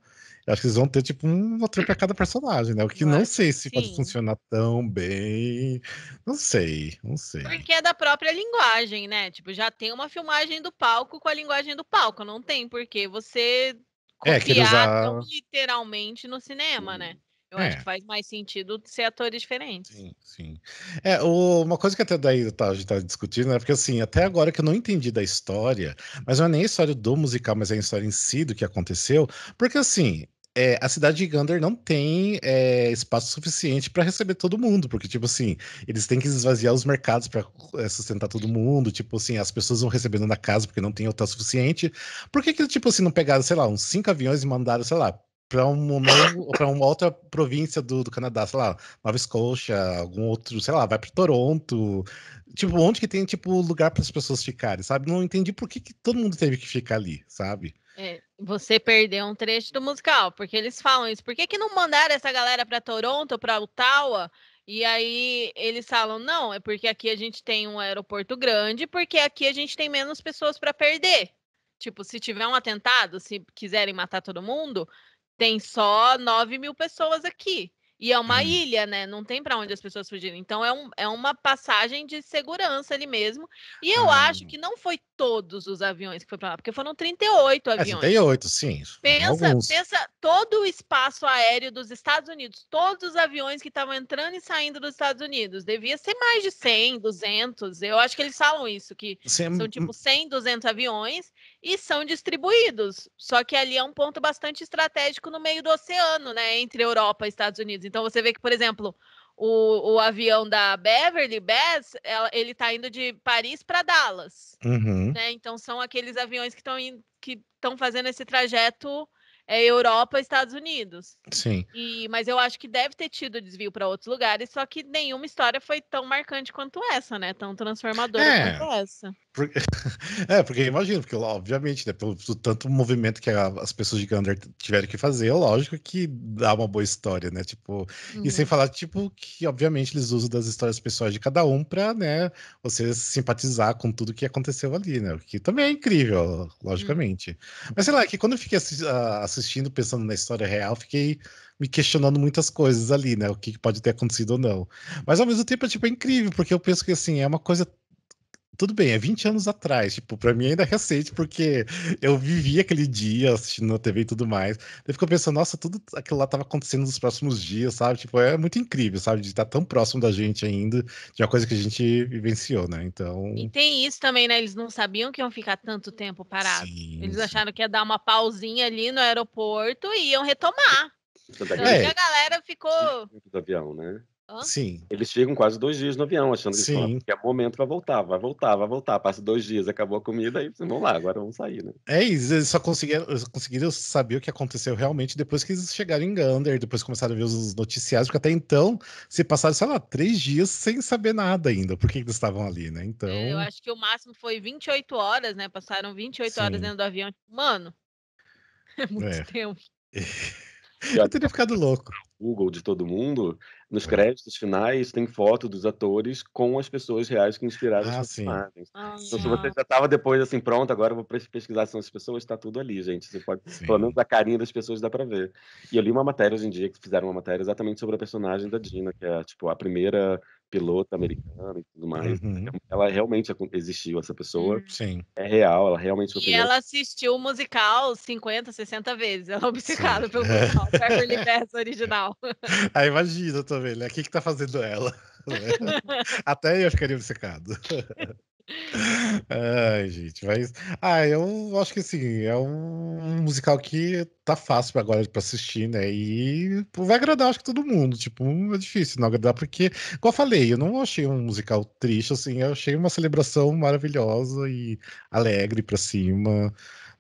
Eu acho que eles vão ter, tipo, um outra pra cada personagem, né? O que não sei se sim. pode funcionar tão bem. Não sei, não sei. Porque é da própria linguagem, né? Tipo, já tem uma filmagem do palco com a linguagem do palco. Não tem porque você é, copiar é, usar... literalmente no cinema, né? Eu é. acho que faz mais sentido ser atores diferentes. Sim, sim. É, o, uma coisa que até daí tá, a gente tá discutindo, é né, porque assim, até agora que eu não entendi da história, mas não é nem a história do musical, mas é a história em si do que aconteceu, porque assim, é, a cidade de Gander não tem é, espaço suficiente para receber todo mundo, porque, tipo assim, eles têm que esvaziar os mercados para é, sustentar todo mundo, tipo assim, as pessoas vão recebendo na casa porque não tem hotel suficiente. Por que que, tipo assim, não pegaram, sei lá, uns cinco aviões e mandaram, sei lá, para um momento, para uma outra província do, do Canadá, sei lá, Nova Escócia, algum outro, sei lá, vai para Toronto, tipo, onde que tem tipo lugar para as pessoas ficarem, sabe? Não entendi por que, que todo mundo teve que ficar ali, sabe? É, você perdeu um trecho do musical, porque eles falam isso. Por que, que não mandaram essa galera para Toronto, para Ottawa? E aí eles falam: "Não, é porque aqui a gente tem um aeroporto grande, porque aqui a gente tem menos pessoas para perder." Tipo, se tiver um atentado, se quiserem matar todo mundo, tem só 9 mil pessoas aqui. E é uma hum. ilha, né? Não tem para onde as pessoas fugirem. Então é, um, é uma passagem de segurança ali mesmo. E eu acho ah. que não foi todos os aviões que foram para lá, porque foram 38 é, aviões. É, 38, sim. Pensa, pensa todo o espaço aéreo dos Estados Unidos, todos os aviões que estavam entrando e saindo dos Estados Unidos. Devia ser mais de 100, 200. Eu acho que eles falam isso, que sim. são hum. tipo 100, 200 aviões e são distribuídos. Só que ali é um ponto bastante estratégico no meio do oceano, né? Entre Europa e Estados Unidos. Então você vê que, por exemplo, o, o avião da Beverly Bass, ela, ele está indo de Paris para Dallas. Uhum. Né? Então são aqueles aviões que estão que estão fazendo esse trajeto é, Europa Estados Unidos. Sim. E, mas eu acho que deve ter tido desvio para outros lugares, só que nenhuma história foi tão marcante quanto essa, né? Tão transformadora é. quanto essa. Porque, é, porque imagino, porque obviamente, né, pelo, pelo tanto movimento que a, as pessoas de Gander tiveram que fazer, lógico que dá uma boa história, né? Tipo, uhum. e sem uhum. falar, tipo, que obviamente eles usam das histórias pessoais de cada um pra, né, você simpatizar com tudo que aconteceu ali, né? O que também é incrível, hum. logicamente. Uhum. Mas sei lá, que quando eu fiquei ah, assistindo, pensando na história real, fiquei me questionando muitas coisas ali, né? O que pode ter acontecido ou não. Mas ao mesmo tempo, é, tipo, é incrível, porque eu penso que assim, é uma coisa tudo bem, é 20 anos atrás, tipo, pra mim ainda é recente, porque eu vivi aquele dia assistindo na TV e tudo mais. Eu fico pensando, nossa, tudo aquilo lá tava acontecendo nos próximos dias, sabe? Tipo, é muito incrível, sabe? De estar tá tão próximo da gente ainda, de uma coisa que a gente vivenciou, né? Então. E tem isso também, né? Eles não sabiam que iam ficar tanto tempo parados. Sim, Eles sim. acharam que ia dar uma pausinha ali no aeroporto e iam retomar. Tanto é. é. a galera ficou. Do avião, né? Sim. Eles ficam quase dois dias no avião, achando que, Falam, que é momento para voltar, vai voltar, vai voltar. Passa dois dias, acabou a comida, aí vamos lá, agora vamos sair, né? É isso, eles só conseguiram, conseguiram saber o que aconteceu realmente depois que eles chegaram em Gander, depois começaram a ver os noticiários, porque até então se passaram, sei lá, três dias sem saber nada ainda, por que eles estavam ali, né? Então. É, eu então acho que o máximo foi 28 horas, né? Passaram 28 Sim. horas dentro do avião. Tipo, mano, é muito é. tempo. eu teria ficado louco. Google de todo mundo, nos é. créditos finais tem foto dos atores com as pessoas reais que inspiraram ah, imagens personagens. Ah, então, se você já estava depois assim, pronto, agora eu vou pesquisar são as pessoas, está tudo ali, gente. Você pode, sim. pelo menos a carinha das pessoas dá para ver. E eu li uma matéria hoje em dia, que fizeram uma matéria exatamente sobre a personagem da Dina, que é tipo a primeira piloto americano e tudo mais. Uhum. Então, ela realmente existiu, essa pessoa. Uhum. Sim. É real, ela realmente foi E ela assistiu o musical 50, 60 vezes. Ela é obcecada pelo musical, Beverly Bass original. Aí imagina também, né? O que que tá fazendo ela? Né? Até eu ficaria obcecado. Ai, gente, mas. Ah, eu é acho que assim, é um musical que tá fácil agora pra assistir, né? E vai agradar, acho que todo mundo. Tipo, é difícil não agradar, porque, como eu falei, eu não achei um musical triste, assim, eu achei uma celebração maravilhosa e alegre pra cima.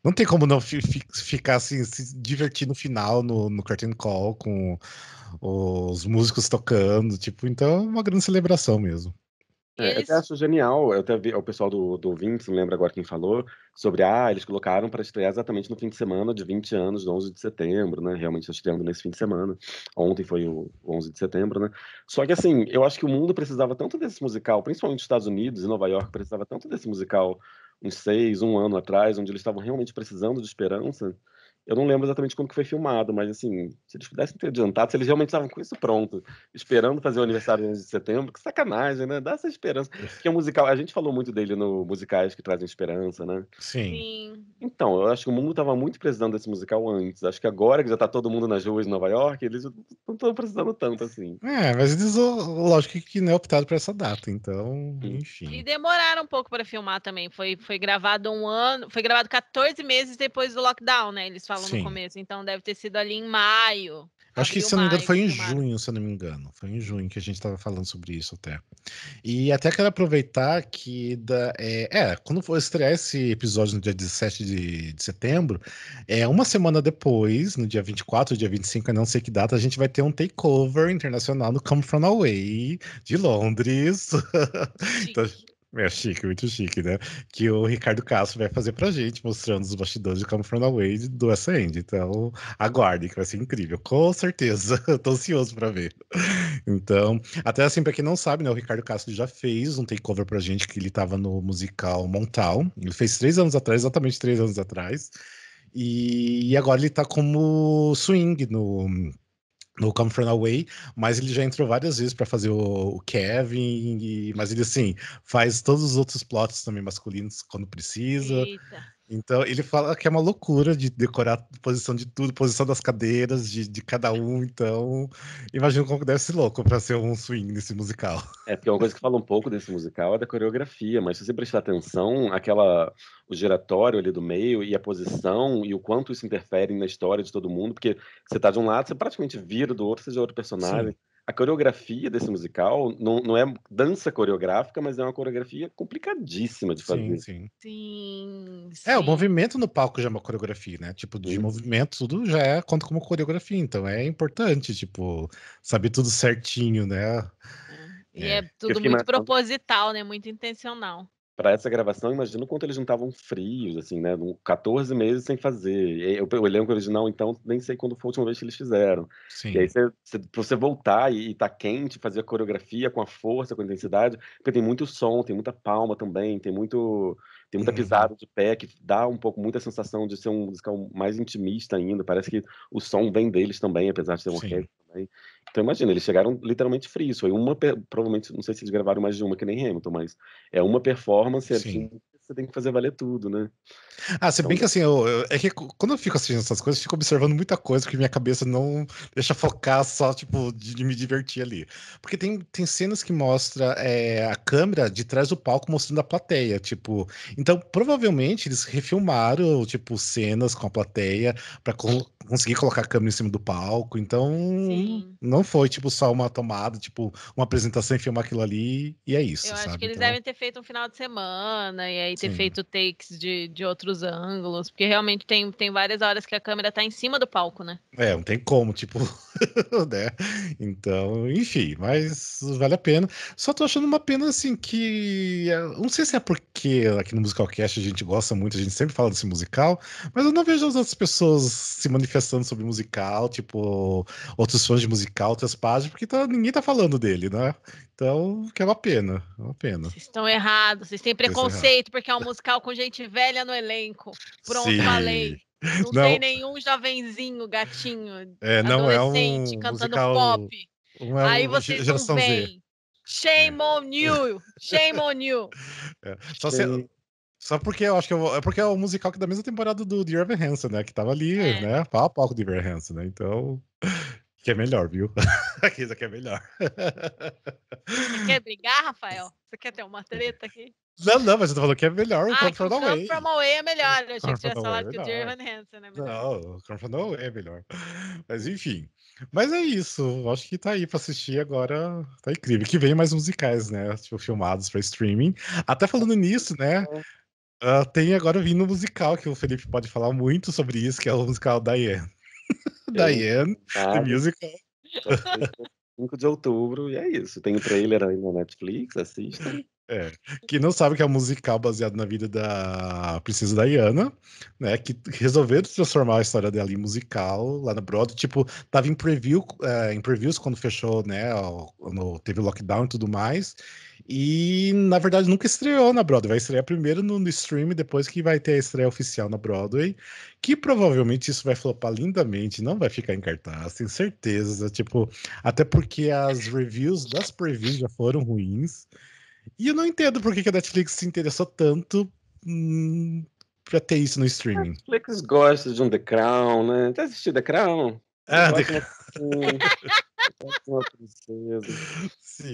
Não tem como não ficar assim, se divertir no final, no, no Curtain Call, com os músicos tocando, tipo, então é uma grande celebração mesmo. É, Eu é até acho genial. Eu até vi, o pessoal do, do Vintes, não lembro agora quem falou, sobre, ah, eles colocaram para estrear exatamente no fim de semana de 20 anos, do 11 de setembro, né? Realmente tá estreando nesse fim de semana. Ontem foi o 11 de setembro, né? Só que, assim, eu acho que o mundo precisava tanto desse musical, principalmente os Estados Unidos e Nova York, precisava tanto desse musical uns seis, um ano atrás, onde eles estavam realmente precisando de esperança, eu não lembro exatamente como que foi filmado, mas assim, se eles pudessem ter adiantado, se eles realmente estavam com isso pronto, esperando fazer o aniversário de de setembro, que sacanagem, né? Dá essa esperança. É. Porque o musical, a gente falou muito dele no musicais que trazem esperança, né? Sim. Então, eu acho que o mundo estava muito precisando desse musical antes. Acho que agora que já está todo mundo nas ruas de Nova York, eles não estão precisando tanto assim. É, mas eles, lógico que não é optaram por essa data, então, enfim. E demoraram um pouco para filmar também. Foi, foi gravado um ano, foi gravado 14 meses depois do lockdown, né? Eles falaram. Sim. no começo, então deve ter sido ali em maio. Acho que, se eu não me engano, foi em junho, se eu não me engano. Foi em junho que a gente estava falando sobre isso até. E até quero aproveitar que. Da, é, é, quando for estrear esse episódio no dia 17 de, de, setembro, é uma semana depois, no dia 24, dia 25, eu não sei que data, a gente vai ter um takeover internacional no Come From Away de Londres. então, é chique, muito chique, né? Que o Ricardo Castro vai fazer pra gente, mostrando os bastidores de Come From Away do Ascend. Então, aguardem, que vai ser incrível, com certeza. Eu tô ansioso pra ver. Então, até assim, pra quem não sabe, né? O Ricardo Castro já fez um takeover pra gente, que ele tava no musical Montal. Ele fez três anos atrás, exatamente três anos atrás. E, agora ele tá como swing no no Come From Away, mas ele já entrou várias vezes para fazer o, o Kevin, e, mas ele assim faz todos os outros plots também masculinos quando precisa. Eita. Então, ele fala que é uma loucura de decorar posição de tudo, posição das cadeiras, de, de cada um. Então, imagino como deve ser louco para ser um swing nesse musical. É, porque é uma coisa que fala um pouco desse musical é da coreografia, mas se você prestar atenção, aquela o giratório ali do meio e a posição e o quanto isso interfere na história de todo mundo, porque você tá de um lado, você praticamente vira do outro, você é outro personagem. Sim a coreografia desse musical não, não é dança coreográfica, mas é uma coreografia complicadíssima de fazer. Sim, sim. sim, sim. É, o movimento no palco já é uma coreografia, né? Tipo, de sim. Uhum. movimento, tudo já é, conta como coreografia, então é importante, tipo, saber tudo certinho, né? É. E é, é tudo muito imaginando... proposital, né? Muito intencional para essa gravação, imagino quanto eles não estavam frios, assim, né? 14 meses sem fazer. Eu, o elenco original, então, nem sei quando foi a última vez que eles fizeram. Sim. E aí, você, pra você voltar e, e tá quente, fazer a coreografia com a força, com a intensidade, porque tem muito som, tem muita palma também, tem muito tem muita uhum. pisada de pé que dá um pouco muita sensação de ser um musical mais intimista ainda. Parece que o som vem deles também, apesar de ser um orquestra também. Então imagina, eles chegaram literalmente frios. Foi uma, provavelmente, não sei se eles gravaram mais de uma que nem Hamilton, mas é uma performance assim, tem que fazer valer tudo, né? Ah, se bem então que assim, eu, é que quando eu fico assistindo essas coisas, eu fico observando muita coisa que minha cabeça não deixa focar só, tipo, de, de me divertir ali. Porque tem, tem cenas que mostra é, a câmera de trás do palco mostrando a plateia, tipo. Então, provavelmente, eles refilmaram, tipo, cenas com a plateia para co conseguir colocar a câmera em cima do palco. Então, Sim. não foi, tipo, só uma tomada, tipo, uma apresentação e filmar aquilo ali, e é isso. Eu sabe? acho que eles então... devem ter feito um final de semana, e aí teve ter feito takes de, de outros ângulos, porque realmente tem, tem várias horas que a câmera tá em cima do palco, né? É, não tem como, tipo, né? Então, enfim, mas vale a pena. Só tô achando uma pena, assim, que. É, não sei se é porque aqui no Musicalcast a gente gosta muito, a gente sempre fala desse musical, mas eu não vejo as outras pessoas se manifestando sobre musical, tipo, outros fãs de musical, outras páginas, porque tá, ninguém tá falando dele, né? Então, que é uma pena, é uma pena. Vocês estão errados, vocês têm preconceito, porque é um musical com gente velha no elenco. Pronto, Sim. falei. Não, não tem nenhum jovenzinho, gatinho, é, não é um cantando musical... pop. é um... Aí vocês não vêm. Shame é. on you! Shame on you! É. Só, se... Só porque eu acho que eu vou... é porque é o um musical que é da mesma temporada do Dear Evan Hansen, né? Que tava ali, é. né? Pau a pau com o Dear Evan Hansen, né? Então. Que é melhor, viu? Isso aqui é melhor. Você quer brigar, Rafael? Você quer ter uma treta aqui? Não, não, mas você tá falou que é melhor o ah, Come então From Away. Come From Away é melhor. Eu achei que tinha é falado que o Jervan Hansen é melhor. Não, o Come From Away é melhor. Mas enfim. Mas é isso. Acho que tá aí pra assistir agora. Tá incrível. Que vem mais musicais, né? Tipo, filmados pra streaming. Até falando nisso, né? Uh, tem agora vindo um musical que o Felipe pode falar muito sobre isso, que é o musical Ian. Diane, ah, musical. 5 de outubro, e é isso. Tem o um trailer aí na Netflix, assista. É. Que não sabe que é um musical baseado na vida da Princesa Diana, né? Que resolveu transformar a história dela em musical lá na Broadway. Tipo, tava em preview, é, em previews quando fechou, né? Quando teve lockdown e tudo mais. E, na verdade, nunca estreou na Broadway. Vai estrear primeiro no, no stream, depois que vai ter a estreia oficial na Broadway. Que provavelmente isso vai flopar lindamente, não vai ficar em cartaz, tenho certeza. Tipo, até porque as reviews das previews já foram ruins. E eu não entendo por que a Netflix se interessou tanto hum, pra ter isso no streaming. A Netflix gosta de um The Crown, né? Tá assistindo The Crown? Ah, The Crown.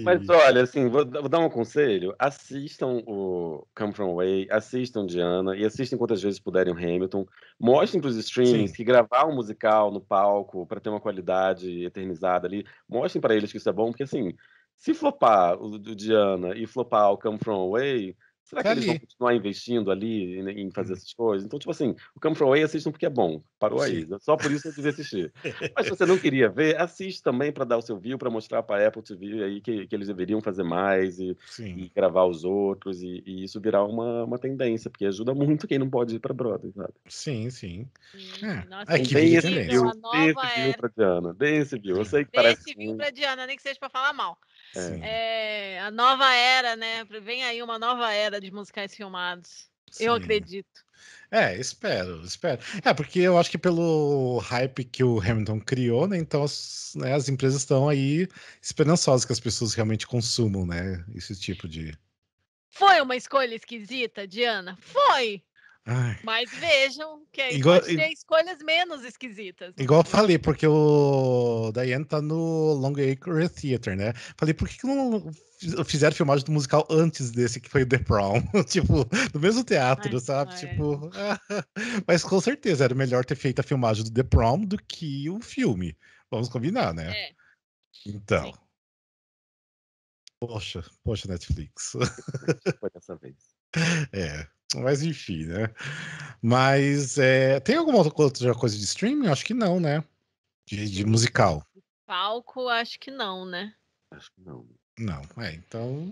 Mas olha, assim, vou, vou, dar um conselho. Assistam o Come From Way, assistam Diana e assistam quantas vezes puderem o Hamilton. Mostrem para os streamings Sim. que gravar um musical no palco para ter uma qualidade eternizada ali. Mostrem para eles que isso é bom, porque assim, se flopar o do Diana e flopar o Come From Away, será tá que eles vão continuar investindo ali em, fazer hum. essas coisas? Então, tipo assim, o Come From Away assistam porque é bom. Parou aí. Né, só por isso eu quis assistir. Mas se você não queria ver, assiste também para dar o seu view, para mostrar para a Apple TV aí que, que eles deveriam fazer mais e, e gravar os outros e, e, isso virar uma, uma tendência, porque ajuda muito quem não pode ir para Broadway, sabe? Sim, sim. sim. É. Nossa, é, então que dê esse view, esse view para Diana. Dê esse view. Eu sei que dê parece... esse view para Diana, nem que seja para falar mal. É, a nova era, né? Vem aí uma nova era de musicais filmados. Sim. Eu acredito. É, espero, espero. É, porque eu acho que pelo hype que o Hamilton criou, né? Então as, né, as empresas estão aí esperançosas que as pessoas realmente consumam, né? Esse tipo de. Foi uma escolha esquisita, Diana? Foi! Ai. Mas vejam que aí igual, pode ter escolhas menos esquisitas. Né? Igual eu falei, porque o Diane tá no Long Acre Theater, né? Falei, por que, que não fizeram filmagem do musical antes desse, que foi The Prom? tipo, no mesmo teatro, ai, sabe? tipo. Mas com certeza era melhor ter feito a filmagem do The Prom do que o filme. Vamos combinar, né? É. Então. Sim. Poxa, poxa, Netflix. Foi dessa vez. É, mas enfim, né? Mas é, tem alguma outra coisa de streaming? Acho que não, né? De, de musical. Palco, acho que não, né? Acho que não. Não, é, então.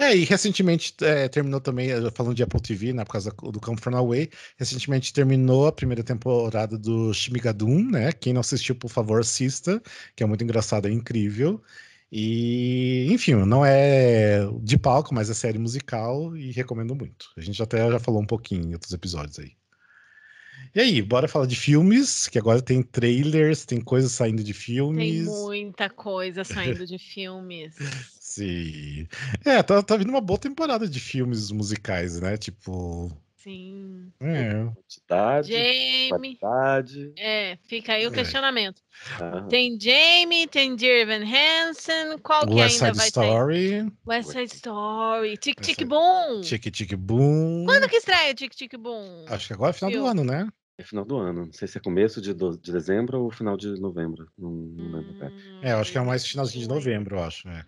É, e recentemente é, terminou também, eh, falando de Apple TV, né, por causa do Come From Away, recentemente terminou a primeira temporada do Shmigadun, né? Quem não assistiu, por favor, assista, que é muito engraçado, é incrível. E, enfim, não é de palco, mas é série musical e recomendo muito. A gente até já falou um pouquinho em outros episódios aí. E aí, bora falar de filmes, que agora tem trailers, tem coisas saindo de filmes. Tem muita coisa saindo de filmes. Sim. É, tá, tá vindo uma boa temporada de filmes musicais, né? Tipo, Sim. É. Quantidade. Jamie. Qualidade. É, fica aí o é. questionamento. É. Tem Jamie, tem Dear Hansen, qual que West ainda Side vai Story. ter? West Side Story. Tic Tic Boom. Tic Tic Boom. Quando que estreia Tic Tic Boom? Acho que agora é final Viu? do ano, né? É final do ano, não sei se é começo de, do... de dezembro ou final de novembro. Não, não lembro. Hum, é, eu acho que é mais finalzinho de novembro, eu acho. É.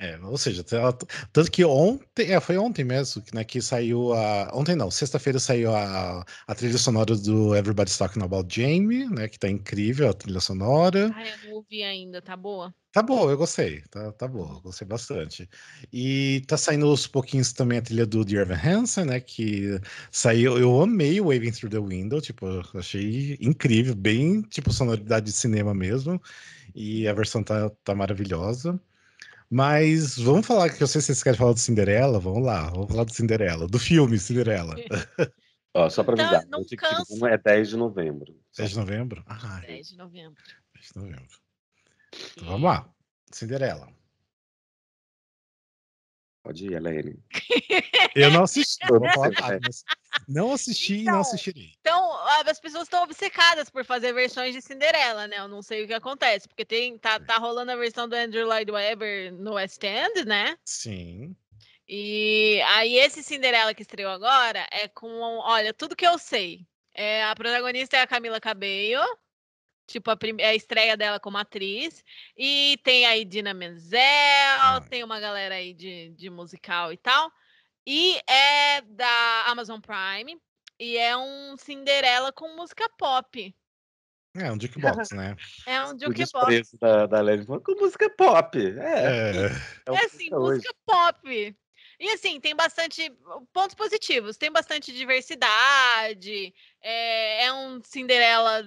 É, ou seja, tanto que ontem, é, foi ontem mesmo, né, que saiu a. Ontem não, sexta-feira saiu a, a trilha sonora do Everybody's Talking About Jamie, né? Que tá incrível a trilha sonora. Ah, eu não ouvi ainda, tá boa? Tá boa, eu gostei. Tá, tá boa, gostei bastante. E tá saindo aos pouquinhos também a trilha do Dear Evan Hansen, né? Que saiu. Eu amei o Waving Through the Window, tipo, achei incrível, bem tipo sonoridade de cinema mesmo. E a versão tá, tá maravilhosa. Mas vamos falar, que eu sei se vocês querem falar do Cinderela, vamos lá, vamos falar do Cinderela, do filme Cinderela. Ó, só para tá, avisar, não, não tipo é 10 de novembro. 10 de novembro? Ah, 10 de novembro. 10 de novembro. Então, vamos lá, Cinderela. Pode ir, Elaine. É eu não assisti, eu não, posso, não assisti e então, não assistirei. Então, ah, as pessoas estão obcecadas por fazer versões de Cinderela, né? Eu não sei o que acontece, porque tem, tá, é. tá rolando a versão do Andrew Lloyd Webber no West End, né? Sim. E aí, esse Cinderela que estreou agora é com. Olha, tudo que eu sei. É, a protagonista é a Camila Cabello tipo a, a estreia dela como atriz. E tem aí Dina Menzel, ah. tem uma galera aí de, de musical e tal. E é da Amazon Prime. E é um Cinderela com música pop. É um jukebox, né? É um jukebox. O da, da Lely com música pop. É, é, é, é assim, música hoje. pop. E assim, tem bastante pontos positivos, tem bastante diversidade, é, é um Cinderela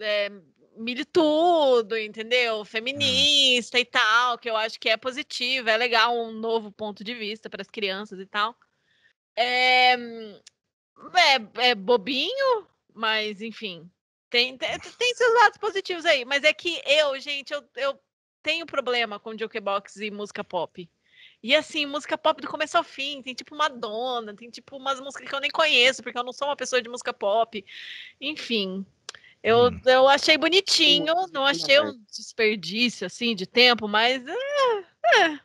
é, militudo, entendeu? Feminista e tal, que eu acho que é positivo, é legal um novo ponto de vista para as crianças e tal. É, é, é, bobinho, mas enfim, tem, tem, tem, seus lados positivos aí. Mas é que eu, gente, eu, eu tenho problema com jukebox e música pop. E assim, música pop do começo ao fim, tem tipo Madonna, tem tipo umas músicas que eu nem conheço, porque eu não sou uma pessoa de música pop. Enfim, eu, hum. eu achei bonitinho, não achei um desperdício assim de tempo, mas. Ah, é, é.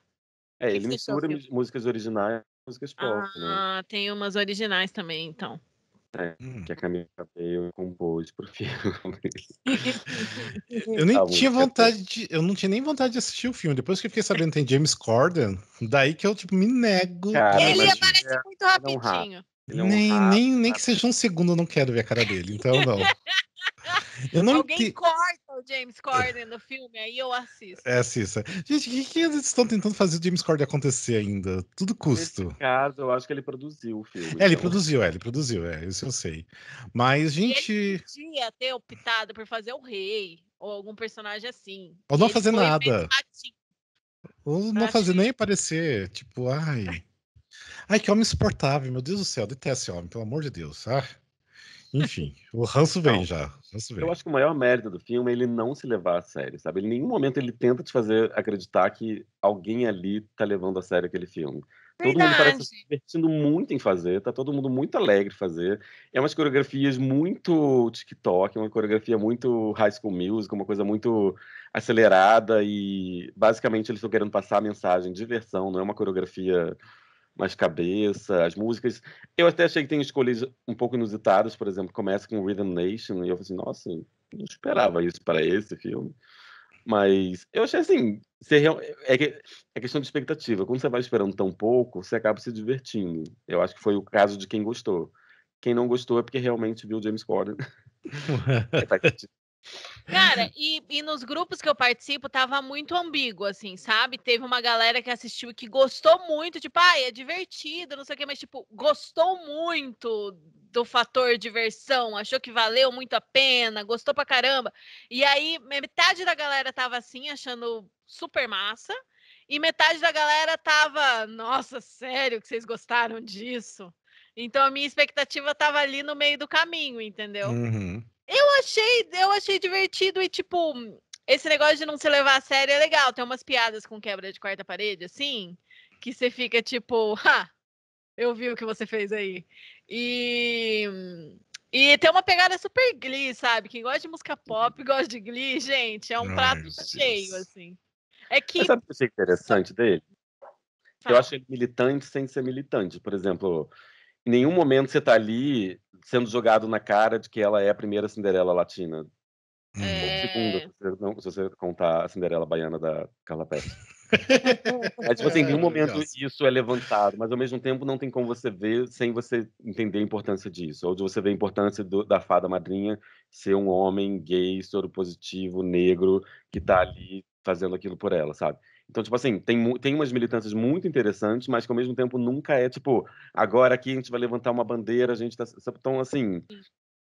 é ele mistura músicas originais e músicas pop. Né? Ah, né? tem umas originais também, então. É, hum. que a Camila veio compôs pro filme. eu nem ah, tinha vontade de, eu não tinha nem vontade de assistir o filme. Depois que eu fiquei sabendo que tem James Corden, daí que eu tipo me nego. Cara, ele aparece é, muito rapidinho. É um rato, é nem, nem, nem que seja um segundo, eu não quero ver a cara dele, então não. Eu não Alguém te... corta o James Corden no filme, aí eu assisto. É, assista. Gente, o que, que, eles estão tentando fazer o James Corden acontecer ainda? Tudo custo. Nesse caso, eu acho que ele produziu o filme. É, então. ele produziu, é, ele produziu, é, isso eu sei. Mas, gente. Ele podia ter optado por fazer o rei, ou algum personagem assim. Ou não fazer nada. Ou não fazer nem aparecer. Tipo, ai. Ai, que homem insuportável, meu Deus do céu, detesto esse homem, pelo amor de Deus. Ah. Enfim, o ranço vem já. Ranço vem. Eu acho que o maior mérito do filme é ele não se levar a sério, sabe? Ele, em nenhum momento ele tenta te fazer acreditar que alguém ali tá levando a sério aquele filme. Todo Verdade. mundo parece se divertindo muito em fazer, tá todo mundo muito alegre fazer. É umas coreografias muito TikTok, uma coreografia muito High School Music, uma coisa muito acelerada e basicamente eles estão querendo passar a mensagem de diversão, não é uma coreografia mais cabeça, as músicas. Eu até achei que tem escolhas um pouco inusitadas, por exemplo, começa com Rhythm Nation, e eu falei assim, nossa, não esperava isso para esse filme. Mas eu achei assim, real... é, que... é questão de expectativa. Quando você vai esperando tão pouco, você acaba se divertindo. Eu acho que foi o caso de quem gostou. Quem não gostou é porque realmente viu James Corden. é, tá, Cara, e, e nos grupos que eu participo tava muito ambíguo, assim, sabe? Teve uma galera que assistiu que gostou muito, tipo, ah, é divertido, não sei o quê, mas, tipo, gostou muito do fator diversão, achou que valeu muito a pena, gostou pra caramba. E aí, metade da galera tava assim, achando super massa, e metade da galera tava, nossa, sério que vocês gostaram disso? Então a minha expectativa tava ali no meio do caminho, entendeu? Uhum. Eu achei, eu achei divertido e, tipo, esse negócio de não se levar a sério é legal. Tem umas piadas com quebra de quarta parede, assim, que você fica tipo, ha, eu vi o que você fez aí. E. E tem uma pegada super Glee, sabe? Quem gosta de música pop, uhum. gosta de Glee, gente, é um Ai, prato cheio, assim. É que... Mas sabe o que eu achei interessante dele? Eu acho ele militante sem ser militante. Por exemplo, em nenhum momento você tá ali sendo jogado na cara de que ela é a primeira Cinderela latina. É... Segunda, se você, não, se você contar a Cinderela baiana da Carla Pérez. Mas, é, tipo assim, é, em nenhum momento isso é levantado, mas ao mesmo tempo não tem como você ver sem você entender a importância disso. Ou de você ver a importância do, da fada madrinha ser um homem gay, soro positivo, negro, que tá ali fazendo aquilo por ela, sabe? Então, tipo assim, tem, tem umas militâncias muito interessantes, mas que ao mesmo tempo nunca é tipo, agora aqui a gente vai levantar uma bandeira, a gente tá. Então, assim,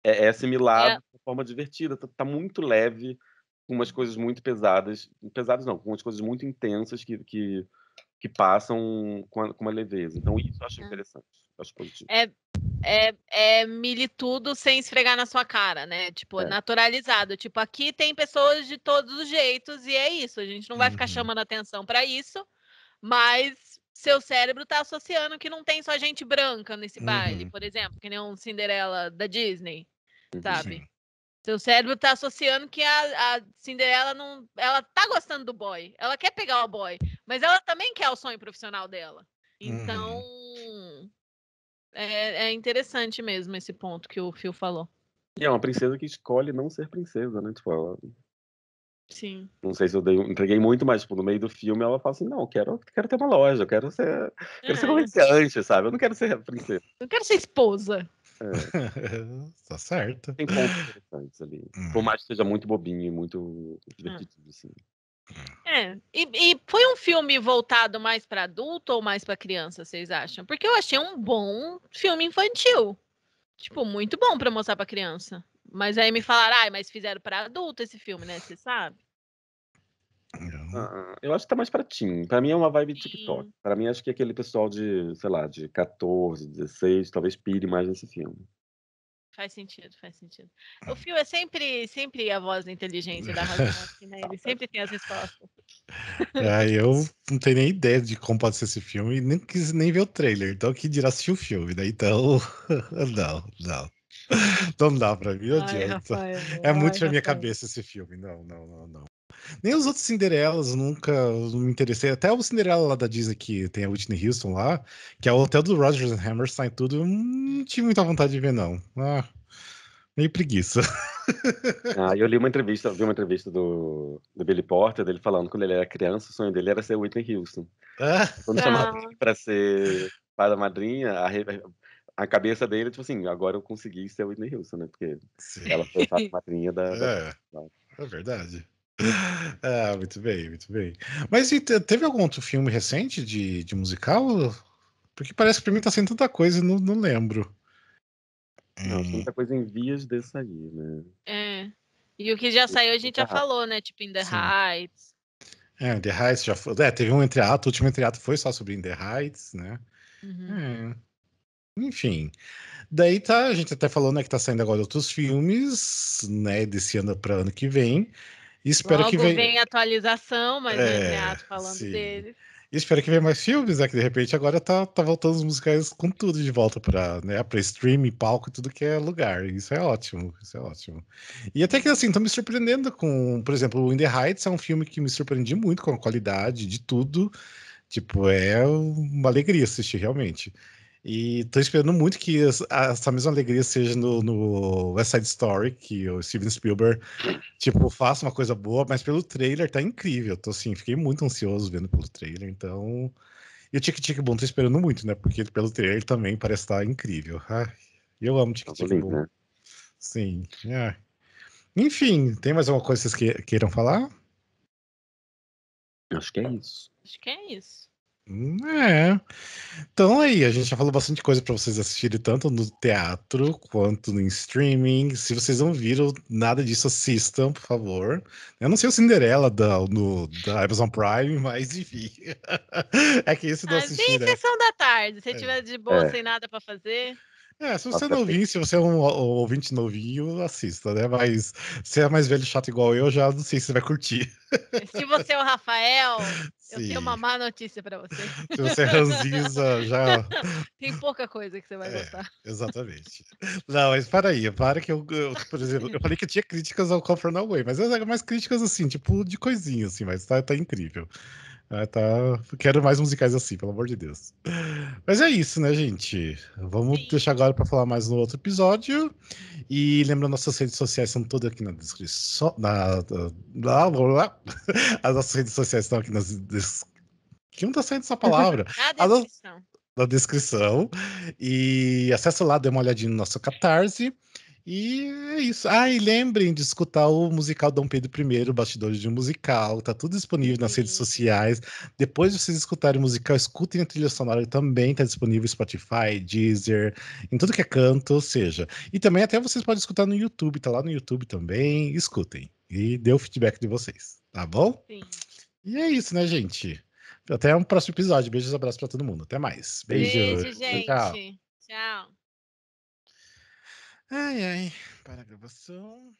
é, é assimilado é. de forma divertida, tá, tá, muito leve, com umas coisas muito pesadas. Pesadas não, com umas coisas muito intensas que, que, que passam com, uma leveza. Então, isso eu acho é. interessante, eu acho positivo. É é, é militudo sem esfregar na sua cara, né? Tipo, é. naturalizado. Tipo, aqui tem pessoas de todos os jeitos e é isso. A gente não vai uhum. ficar chamando atenção para isso, mas seu cérebro tá associando que não tem só gente branca nesse uhum. baile, por exemplo, que nem um Cinderela da Disney, uhum, sabe? Seu cérebro tá associando que a, a, Cinderela não. Ela tá gostando do boy. Ela quer pegar o boy. Mas ela também quer o sonho profissional dela. Então, uhum. É, é interessante mesmo esse ponto que o Phil falou. E é uma princesa que escolhe não ser princesa, né? Tipo, ela... Sim. Não sei se eu dei, entreguei muito, mas tipo, no meio do filme ela fala assim: não, quero, quero ter uma loja, eu quero ser. É. Quero ser comerciante, é. sabe? Eu não quero ser princesa. Eu quero ser esposa. É. tá certo. Tem pontos interessantes ali. Hum. Por mais que seja muito bobinho e muito hum. divertido, assim. É. é, e, e, foi um filme voltado mais para adulto ou mais para criança, vocês acham? Porque eu achei um bom filme infantil. Tipo, muito bom para mostrar para criança. Mas aí me falaram, ai, ah, mas fizeram para adulto esse filme, né? Você sabe? Ah, eu acho que tá mais pra tim. Pra mim é uma vibe TikTok. Pra mim, acho que é aquele pessoal de, sei lá, de 14, 16, talvez pire mais nesse filme. Faz sentido, faz sentido. O Fio ah. é sempre, sempre a voz da inteligência, da razão, assim, né? Ele sempre tem as respostas. Ah, eu não tenho nem ideia de como pode ser esse filme, nem quis nem ver o trailer, então que dirá assistir o filme, né? Então, não, não. Não dá pra mim, não adianta. Ai, Rafael, é muito na minha cabeça esse filme, não, não, não, não. Nem os outros Cinderelas nunca me interessei. Até o Cinderela lá da Disney, que tem a Whitney Houston lá, que é o hotel do Rogers and Hammerstein, tudo, não tive muita vontade de ver, não. Ah, meio preguiça. ah, eu li uma entrevista, vi uma entrevista do, do Billy Porter, dele falando que quando ele era criança, o sonho dele era ser Whitney Houston. Ah. Quando chamava ah. ele pra ser pai da madrinha, a, a cabeça dele, tipo assim, agora eu consegui ser Whitney Houston, né? Porque Sim. ela foi a madrinha da... É, da... é verdade. ah, muito bem, muito bem. Mas e teve algum outro filme recente de, de musical? Porque parece que pra mim tá sendo tanta coisa, não, não lembro. Não, hum. muita coisa em vias de sair, né? É. E o que já saiu a gente já tá falou, né? Tipo, In The Sim. Heights. É, The Heights já foi. É, teve um entreato, o último entreato foi só sobre In The Heights, né? Uhum. É. Enfim. Daí tá, a gente tá até falou, né, que tá saindo agora outros filmes, né, desse ano para ano que vem. E espero Logo que venha. vem atualização, mas é, é falando sim. E espero que venha mais filmes, né? Que de repente agora tá, tá voltando os musicais com tudo de volta para né, pra streaming, palco, tudo que é lugar. Isso é ótimo, isso é ótimo. E até que assim, tô me surpreendendo com, por exemplo, o In the Heights é um filme que me surpreendi muito com a qualidade de tudo. Tipo, é uma alegria assistir realmente. E tô esperando muito que essa mesma alegria seja no, no West Side Story, que o Steven Spielberg, tipo, faça uma coisa boa, mas pelo trailer tá incrível. Tô assim, fiquei muito ansioso vendo pelo trailer, então. E o Tic Tic Boom tô esperando muito, né? Porque pelo trailer também parece estar tá incrível. Ai, eu amo Tic tá Tic Boom. Né? Sim. É. Enfim, tem mais alguma coisa que vocês queiram falar? Acho que é isso. Acho que é isso. É. Então é aí, a gente já falou bastante coisa para vocês assistirem, tanto no teatro quanto no streaming. Se vocês não viram nada disso, assistam, por favor. Eu não sei o Cinderela da, no, da Amazon Prime, mas enfim. é que esse não assisti. Ah, né? sessão da tarde, se é. tiver de boa, é. sem nada para fazer. É, se você é novinho, se você é um ouvinte novinho, assista, né? Mas se é mais velho chato igual eu, já não sei se você vai curtir. Se você é o Rafael, Sim. eu tenho uma má notícia para você. Se você é ranzinza, já. Tem pouca coisa que você vai é, gostar. Exatamente. Não, mas para aí, para que eu, eu, Por exemplo, eu falei que tinha críticas ao Comfort No Way, mas eu mais críticas assim, tipo, de coisinha, assim, mas tá, tá incrível. Ah, tá. Quero mais musicais assim, pelo amor de Deus. Mas é isso, né, gente? Vamos Sim. deixar agora para falar mais no outro episódio. E lembrando, nossas redes sociais são todas aqui na descrição. Na, na, na, as nossas redes sociais estão aqui nas. Des... Quem não tá saindo essa palavra? na descrição. Na, na descrição. E acessa lá, dê uma olhadinha no nosso catarse. E é isso. Ah, e lembrem de escutar o musical Dom Pedro I, Bastidores de um Musical. Tá tudo disponível nas redes sociais. Depois de vocês escutarem o musical, escutem a trilha sonora também. Tá disponível Spotify, Deezer, em tudo que é canto, seja. E também até vocês podem escutar no YouTube. Tá lá no YouTube também. Escutem. E dê o feedback de vocês. Tá bom? Sim. E é isso, né, gente? Até um próximo episódio. Beijos e abraços para todo mundo. Até mais. Beijo. Beijo, gente. Tchau. Tchau. Ai, ai. Para a gravação.